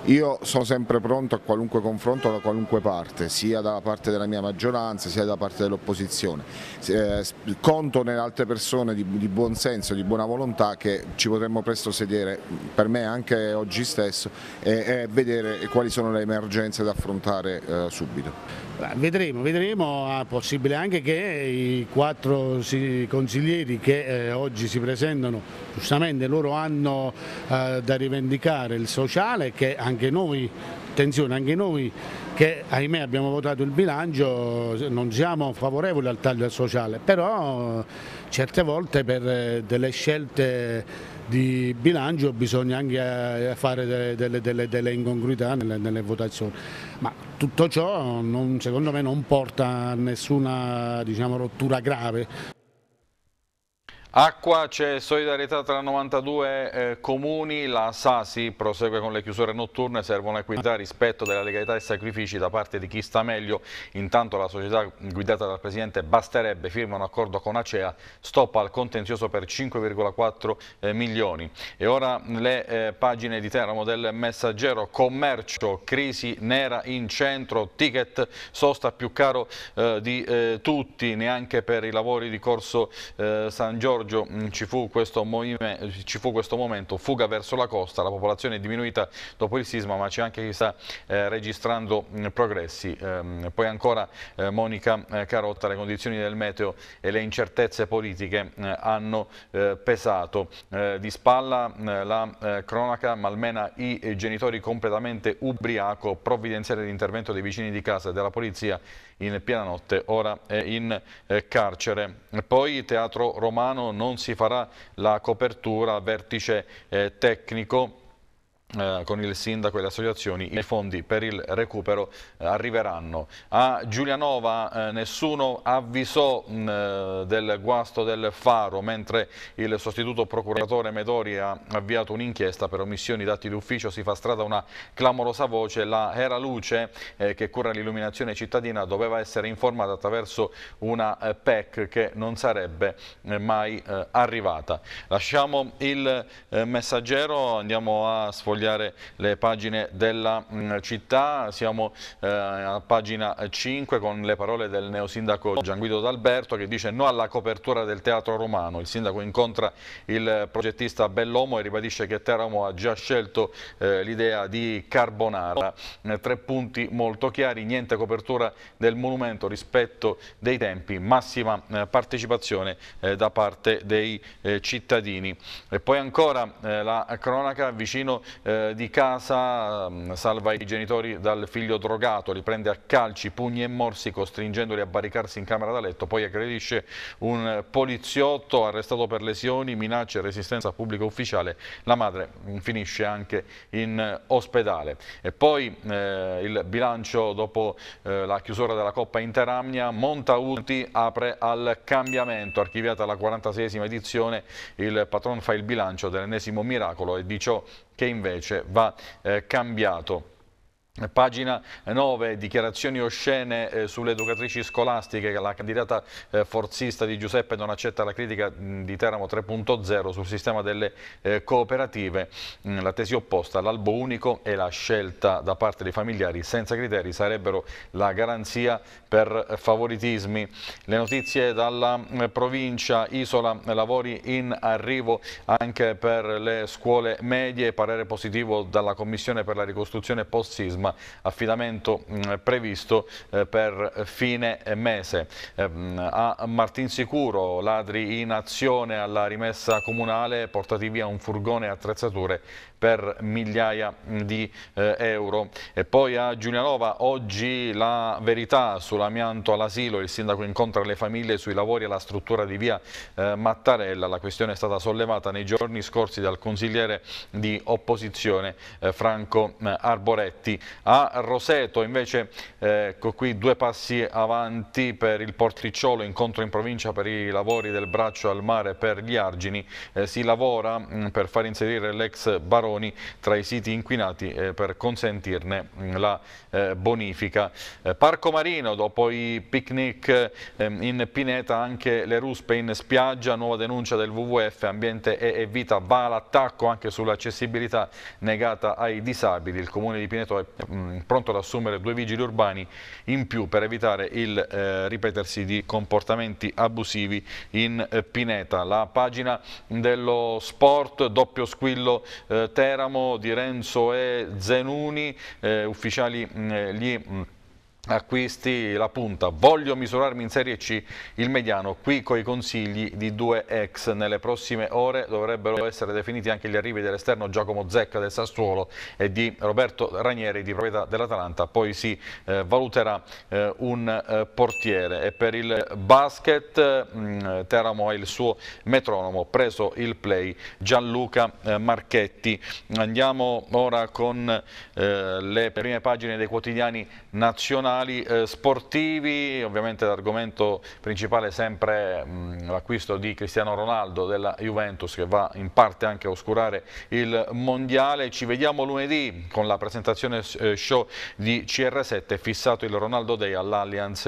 Io sono sempre pronto a qualunque confronto da qualunque parte, sia da parte della mia maggioranza sia da parte dell'opposizione. Eh, conto nelle altre persone di, buon senso, di buona volontà che ci potremmo presto sedere, per me anche oggi stesso, e, vedere quali sono le emergenze da affrontare eh, subito. Vedremo, vedremo, è ah, possibile anche che i quattro consiglieri che eh, oggi si presentano, giustamente loro hanno eh, da rivendicare il sociale che anche noi, attenzione, anche noi che ahimè abbiamo votato il bilancio non siamo favorevoli al taglio del sociale, però certe volte per eh, delle scelte di bilancio bisogna anche fare delle, delle, delle incongruità nelle, nelle votazioni ma tutto ciò non, secondo me non porta a nessuna diciamo, rottura grave. Acqua, c'è solidarietà tra 92 eh, comuni, la Sasi prosegue con le chiusure notturne, servono equità, rispetto della legalità e sacrifici da parte di chi sta meglio. Intanto la società guidata dal presidente Basterebbe firma un accordo con Acea, stop al contenzioso per 5,4 eh, milioni. E ora le eh, pagine di Teramo del Messaggero, commercio, crisi nera in centro, ticket sosta più caro eh, di eh, tutti, neanche per i lavori di corso eh, San Giorgio Giorgio mm, ci fu, ci fu, questo momento, fuga verso la costa, la popolazione è diminuita dopo il sisma ma c'è anche chi sta eh, registrando mm, progressi. Ehm, poi ancora eh, Monica eh, Carotta, le condizioni del meteo e le incertezze politiche eh, hanno eh, pesato. Eh, di spalla mm, la cronaca malmena i genitori completamente ubriaco, provvidenziale l'intervento dei vicini di casa e della polizia in piena notte, ora è in carcere. Poi Teatro Romano non si farà la copertura vertice eh, tecnico eh, con il sindaco e le associazioni i fondi per il recupero eh, arriveranno. A Giulianova eh, nessuno avvisò mh, eh, del guasto del faro mentre il sostituto procuratore Medori ha avviato un'inchiesta per omissioni dati d'ufficio si fa strada una clamorosa voce la Era Luce eh, che cura l'illuminazione cittadina doveva essere informata attraverso una eh, PEC che non sarebbe mai arrivata. Lasciamo il messaggero, andiamo a sfogliare cambiare le pagine della mm, città, siamo eh, a pagina 5 con le parole del neosindaco Gianguido D'Alberto che dice no alla copertura del teatro romano, il sindaco incontra il progettista Bellomo e ribadisce che Teramo ha già scelto eh, l'idea di Carbonara, eh, tre punti molto chiari, niente copertura del monumento rispetto dei tempi, massima eh, partecipazione eh, da parte dei eh, cittadini. E poi ancora la cronaca vicino eh, di casa, mm, salva i genitori dal figlio drogato, li prende a calci, pugni e morsi costringendoli a barricarsi in camera da letto, poi aggredisce un poliziotto arrestato per lesioni, minacce e resistenza a pubblico ufficiale, la madre mm, finisce anche in eh, ospedale. E poi eh, il bilancio dopo eh, la chiusura della Coppa Interamnia, Montauti apre al cambiamento, archiviata la 46esima edizione, il patron fa il bilancio dell'ennesimo miracolo e di ciò che invece va eh, cambiato. Pagina 9, dichiarazioni oscene eh, sulle educatrici scolastiche, la candidata eh, forzista di Giuseppe non accetta la critica mh, mm, di Teramo 3.0 sul sistema delle eh, cooperative, mh, mm, la tesi opposta all'albo unico e la scelta da parte dei familiari senza criteri sarebbero la garanzia per favoritismi. Le notizie dalla mh, mm, provincia, isola, lavori in arrivo anche per le scuole medie, parere positivo dalla Commissione per la ricostruzione post sismo insomma, affidamento mm, previsto eh, per fine mese. Eh, mm, a Martinsicuro, ladri in azione alla rimessa comunale, portati via un furgone e attrezzature per migliaia mm, di eh, euro. E poi a Giulianova oggi la verità sull'amianto all'asilo, il sindaco incontra le famiglie sui lavori alla struttura di via eh, Mattarella, la questione è stata sollevata nei giorni scorsi dal consigliere di opposizione eh, Franco Arboretti, a Roseto invece ecco qui due passi avanti per il porticciolo incontro in provincia per i lavori del braccio al mare per gli argini. Eh, si lavora mh, mm, per far inserire l'ex Baroni tra i siti inquinati eh, per consentirne mh, mm, la eh, bonifica. Eh, Parco Marino, dopo i picnic eh, in Pineta, anche le ruspe in spiaggia, nuova denuncia del WWF, ambiente e, e vita va all'attacco anche sull'accessibilità negata ai disabili. Il comune di Pineto è Mm, pronto ad assumere due vigili urbani in più per evitare il eh, ripetersi di comportamenti abusivi in eh, Pineta. La pagina dello sport, doppio squillo eh, Teramo di Renzo e Zenuni, eh, ufficiali mm, eh, gli mm, acquisti la punta. Voglio misurarmi in Serie C il mediano, qui con i consigli di due ex. Nelle prossime ore dovrebbero essere definiti anche gli arrivi dell'esterno Giacomo Zecca del Sassuolo e di Roberto Ranieri di proprietà dell'Atalanta. Poi si eh, valuterà eh, un eh, portiere e per il basket mh, mm, Teramo ha il suo metronomo, preso il play Gianluca eh, Marchetti. Andiamo ora con eh, le prime pagine dei quotidiani nazionali giornali eh, sportivi, ovviamente l'argomento principale è sempre l'acquisto di Cristiano Ronaldo della Juventus che va in parte anche a oscurare il Mondiale. Ci vediamo lunedì con la presentazione eh, show di CR7 fissato il Ronaldo Day all'Allianz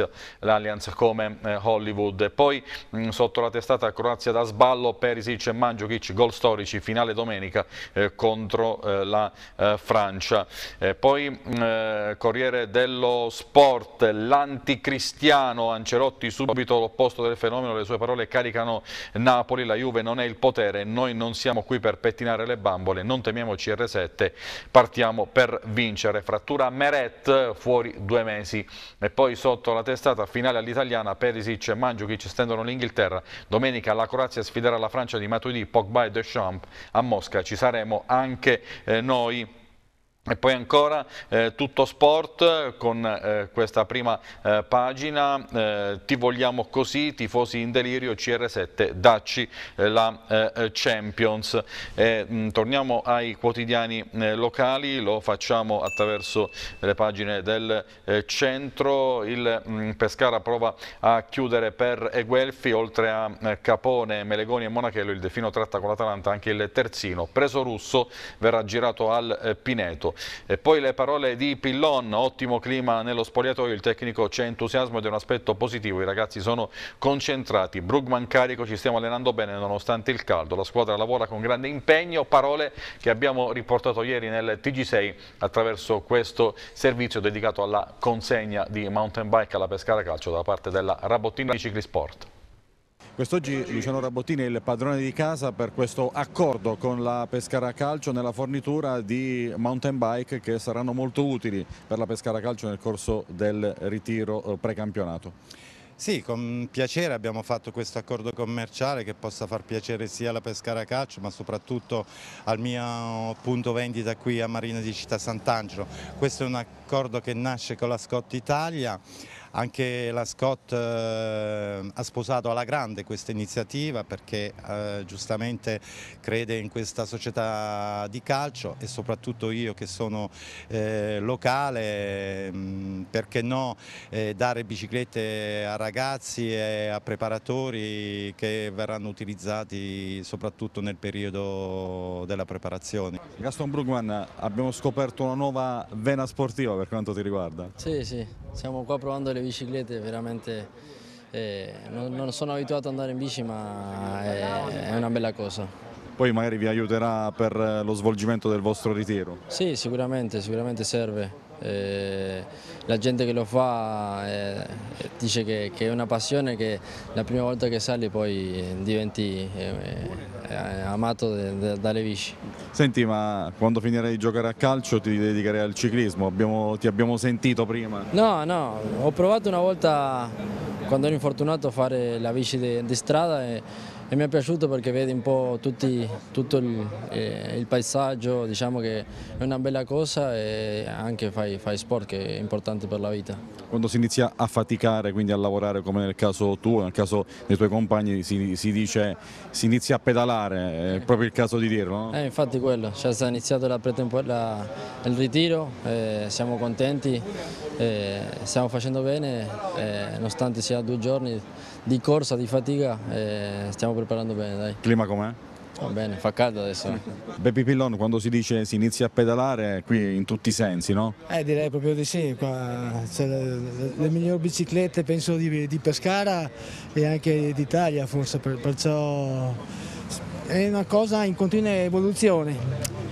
come eh, Hollywood. poi mh, sotto la testata Croazia da sballo, Perisic e Mandzukic, gol storici, finale domenica eh, contro eh, la eh, Francia. poi Corriere dello Sport sport, l'anticristiano Ancelotti subito l'opposto del fenomeno, le sue parole caricano Napoli, la Juve non è il potere, noi non siamo qui per pettinare le bambole, non temiamo CR7, partiamo per vincere. Frattura Meret fuori due mesi e poi sotto la testata finale all'italiana Perisic e Mandzukic stendono l'Inghilterra, domenica la Croazia sfiderà la Francia di Matuidi, Pogba e Deschamps, a Mosca ci saremo anche eh, noi e poi ancora eh, tutto sport eh, con eh, questa prima eh, pagina, eh, ti vogliamo così, tifosi in delirio, CR7, dacci eh, la Champions. Mh, mm, torniamo ai quotidiani locali, lo facciamo attraverso le pagine del centro, il mh, mm, Pescara prova a chiudere per Eguelfi, oltre a Capone, Melegoni e Monachello, il Defino tratta con l'Atalanta anche il terzino, preso russo verrà girato al Pineto. E poi le parole di Pillon, ottimo clima nello spogliatoio, il tecnico c'è entusiasmo ed è un aspetto positivo, i ragazzi sono concentrati, Brugman carico, ci stiamo allenando bene nonostante il caldo, la squadra lavora con grande impegno, parole che abbiamo riportato ieri nel TG6 attraverso questo servizio dedicato alla consegna di mountain bike alla Pescara Calcio da parte della Rabottina di Ciclisport. Quest'oggi Luciano Rabottini è il padrone di casa per questo accordo con la Pescara Calcio nella fornitura di mountain bike che saranno molto utili per la Pescara Calcio nel corso del ritiro eh, precampionato. Sì, con piacere abbiamo fatto questo accordo commerciale che possa far piacere sia alla Pescara Calcio ma soprattutto al mio punto vendita qui a Marina di Città Sant'Angelo. Questo è un accordo che nasce con la Scott Italia anche la Scott eh, ha sposato alla grande questa iniziativa perché eh, giustamente crede in questa società di calcio e soprattutto io che sono eh, locale, mh, mm, perché no eh, dare biciclette a ragazzi e a preparatori che verranno utilizzati soprattutto nel periodo della preparazione. Gaston Brugman, abbiamo scoperto una nuova vena sportiva per quanto ti riguarda? Sì, sì, stiamo qua provando le biciclette veramente eh, non, non, sono abituato ad andare in bici ma è, è una bella cosa poi magari vi aiuterà per eh, lo svolgimento del vostro ritiro. Sì, sicuramente, sicuramente serve. Eh, la gente che lo fa eh, dice che, che, è una passione che la prima volta che sali poi eh, diventi eh, eh amato dalle bici. Senti, ma quando finirai di giocare a calcio ti dedicherai al ciclismo? Abbiamo, ti abbiamo sentito prima? No, no, ho provato una volta quando ero infortunato a fare la bici di strada e e mi è piaciuto perché vedi un po' tutti, tutto il, eh, il paesaggio, diciamo che è una bella cosa e anche fai, fai, sport che è importante per la vita. Quando si inizia a faticare, quindi a lavorare come nel caso tuo, nel caso dei tuoi compagni si, si dice si inizia a pedalare, è eh. proprio il caso di dirlo? No? Eh, infatti quello, cioè, è iniziato la la, il ritiro, eh, siamo contenti, eh, stiamo facendo bene, eh, nonostante sia due giorni di corsa, di fatica, stiamo preparando bene, dai. Clima com'è? Va bene, fa caldo adesso. Beppi Pillon, quando si dice si inizia a pedalare, qui in tutti i sensi, no? Eh, direi proprio di sì. Qua, cioè, le, le, migliori biciclette penso di, di Pescara e anche d'Italia forse, per, perciò è una cosa in continua evoluzione.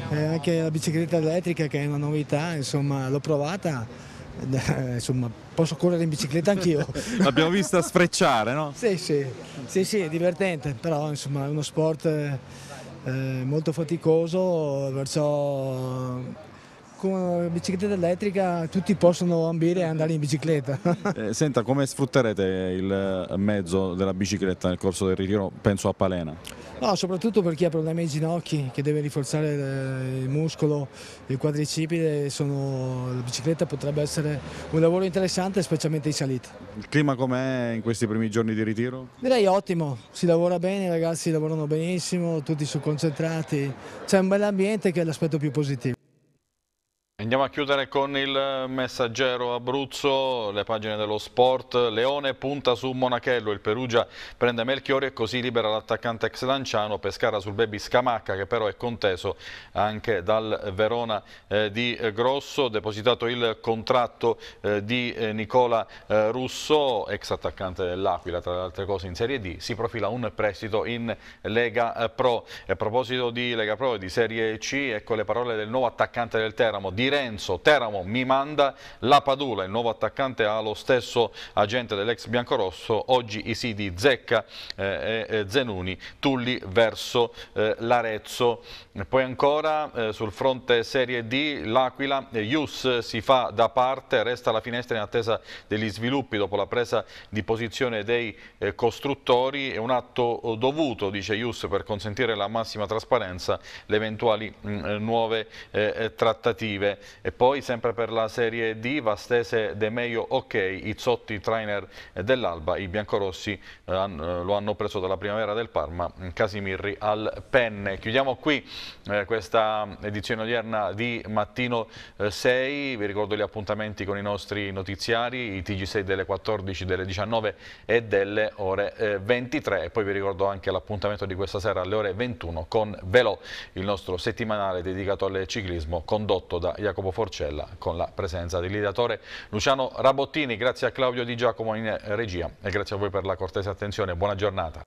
Eh, anche la bicicletta elettrica che è una novità, insomma l'ho provata eh, insomma posso correre in bicicletta anch'io. L'abbiamo vista sfrecciare, no? Sì, sì, sì, sì, è divertente, però insomma è uno sport eh, eh molto faticoso, perciò con la bicicletta elettrica tutti possono ambire e andare in bicicletta. Eh, senta, come sfrutterete il mezzo della bicicletta nel corso del ritiro, penso a Palena? No, soprattutto per chi ha problemi ai ginocchi, che deve rinforzare il muscolo, il quadricipite, sono... la bicicletta potrebbe essere un lavoro interessante, specialmente in salita. Il clima com'è in questi primi giorni di ritiro? Direi ottimo, si lavora bene, i ragazzi lavorano benissimo, tutti sono concentrati, c'è un bel ambiente che è l'aspetto più positivo. Andiamo a chiudere con il messaggero Abruzzo, le pagine dello sport, Leone punta su Monachello, il Perugia prende Melchiori e così libera l'attaccante ex Lanciano, Pescara sul baby Scamacca che però è conteso anche dal Verona eh, di Grosso, depositato il contratto eh, di eh, Nicola eh, Russo, ex attaccante dell'Aquila tra le altre cose in Serie D, si profila un prestito in Lega eh, Pro. E a proposito di Lega Pro e di Serie C, ecco le parole del nuovo attaccante del Teramo, di di Renzo. Teramo mi manda la Padula, il nuovo attaccante ha lo stesso agente dell'ex biancorosso, oggi i sidi Zecca eh, e eh, Zenuni, Tulli verso eh, l'Arezzo. Poi ancora eh, sul fronte Serie D l'Aquila, Ius eh, si fa da parte, resta la finestra in attesa degli sviluppi dopo la presa di posizione dei eh, costruttori, è un atto dovuto, dice Ius, per consentire la massima trasparenza le eventuali mh, mm, nuove trattative e poi sempre per la Serie D Vastese De Meio ok, Izzotti trainer dell'Alba, i biancorossi eh, eh, lo hanno preso dalla primavera del Parma, mm, Casimirri al penne. Chiudiamo qui eh, questa edizione odierna di Mattino 6, vi ricordo gli appuntamenti con i nostri notiziari, i TG6 delle 14, delle 19 e delle ore 23 e poi vi ricordo anche l'appuntamento di questa sera alle ore 21 con Velo, il nostro settimanale dedicato al ciclismo condotto da Jacopo Forcella con la presenza del litigatore Luciano Rabottini. Grazie a Claudio Di Giacomo in regia e grazie a voi per la cortese attenzione. Buona giornata.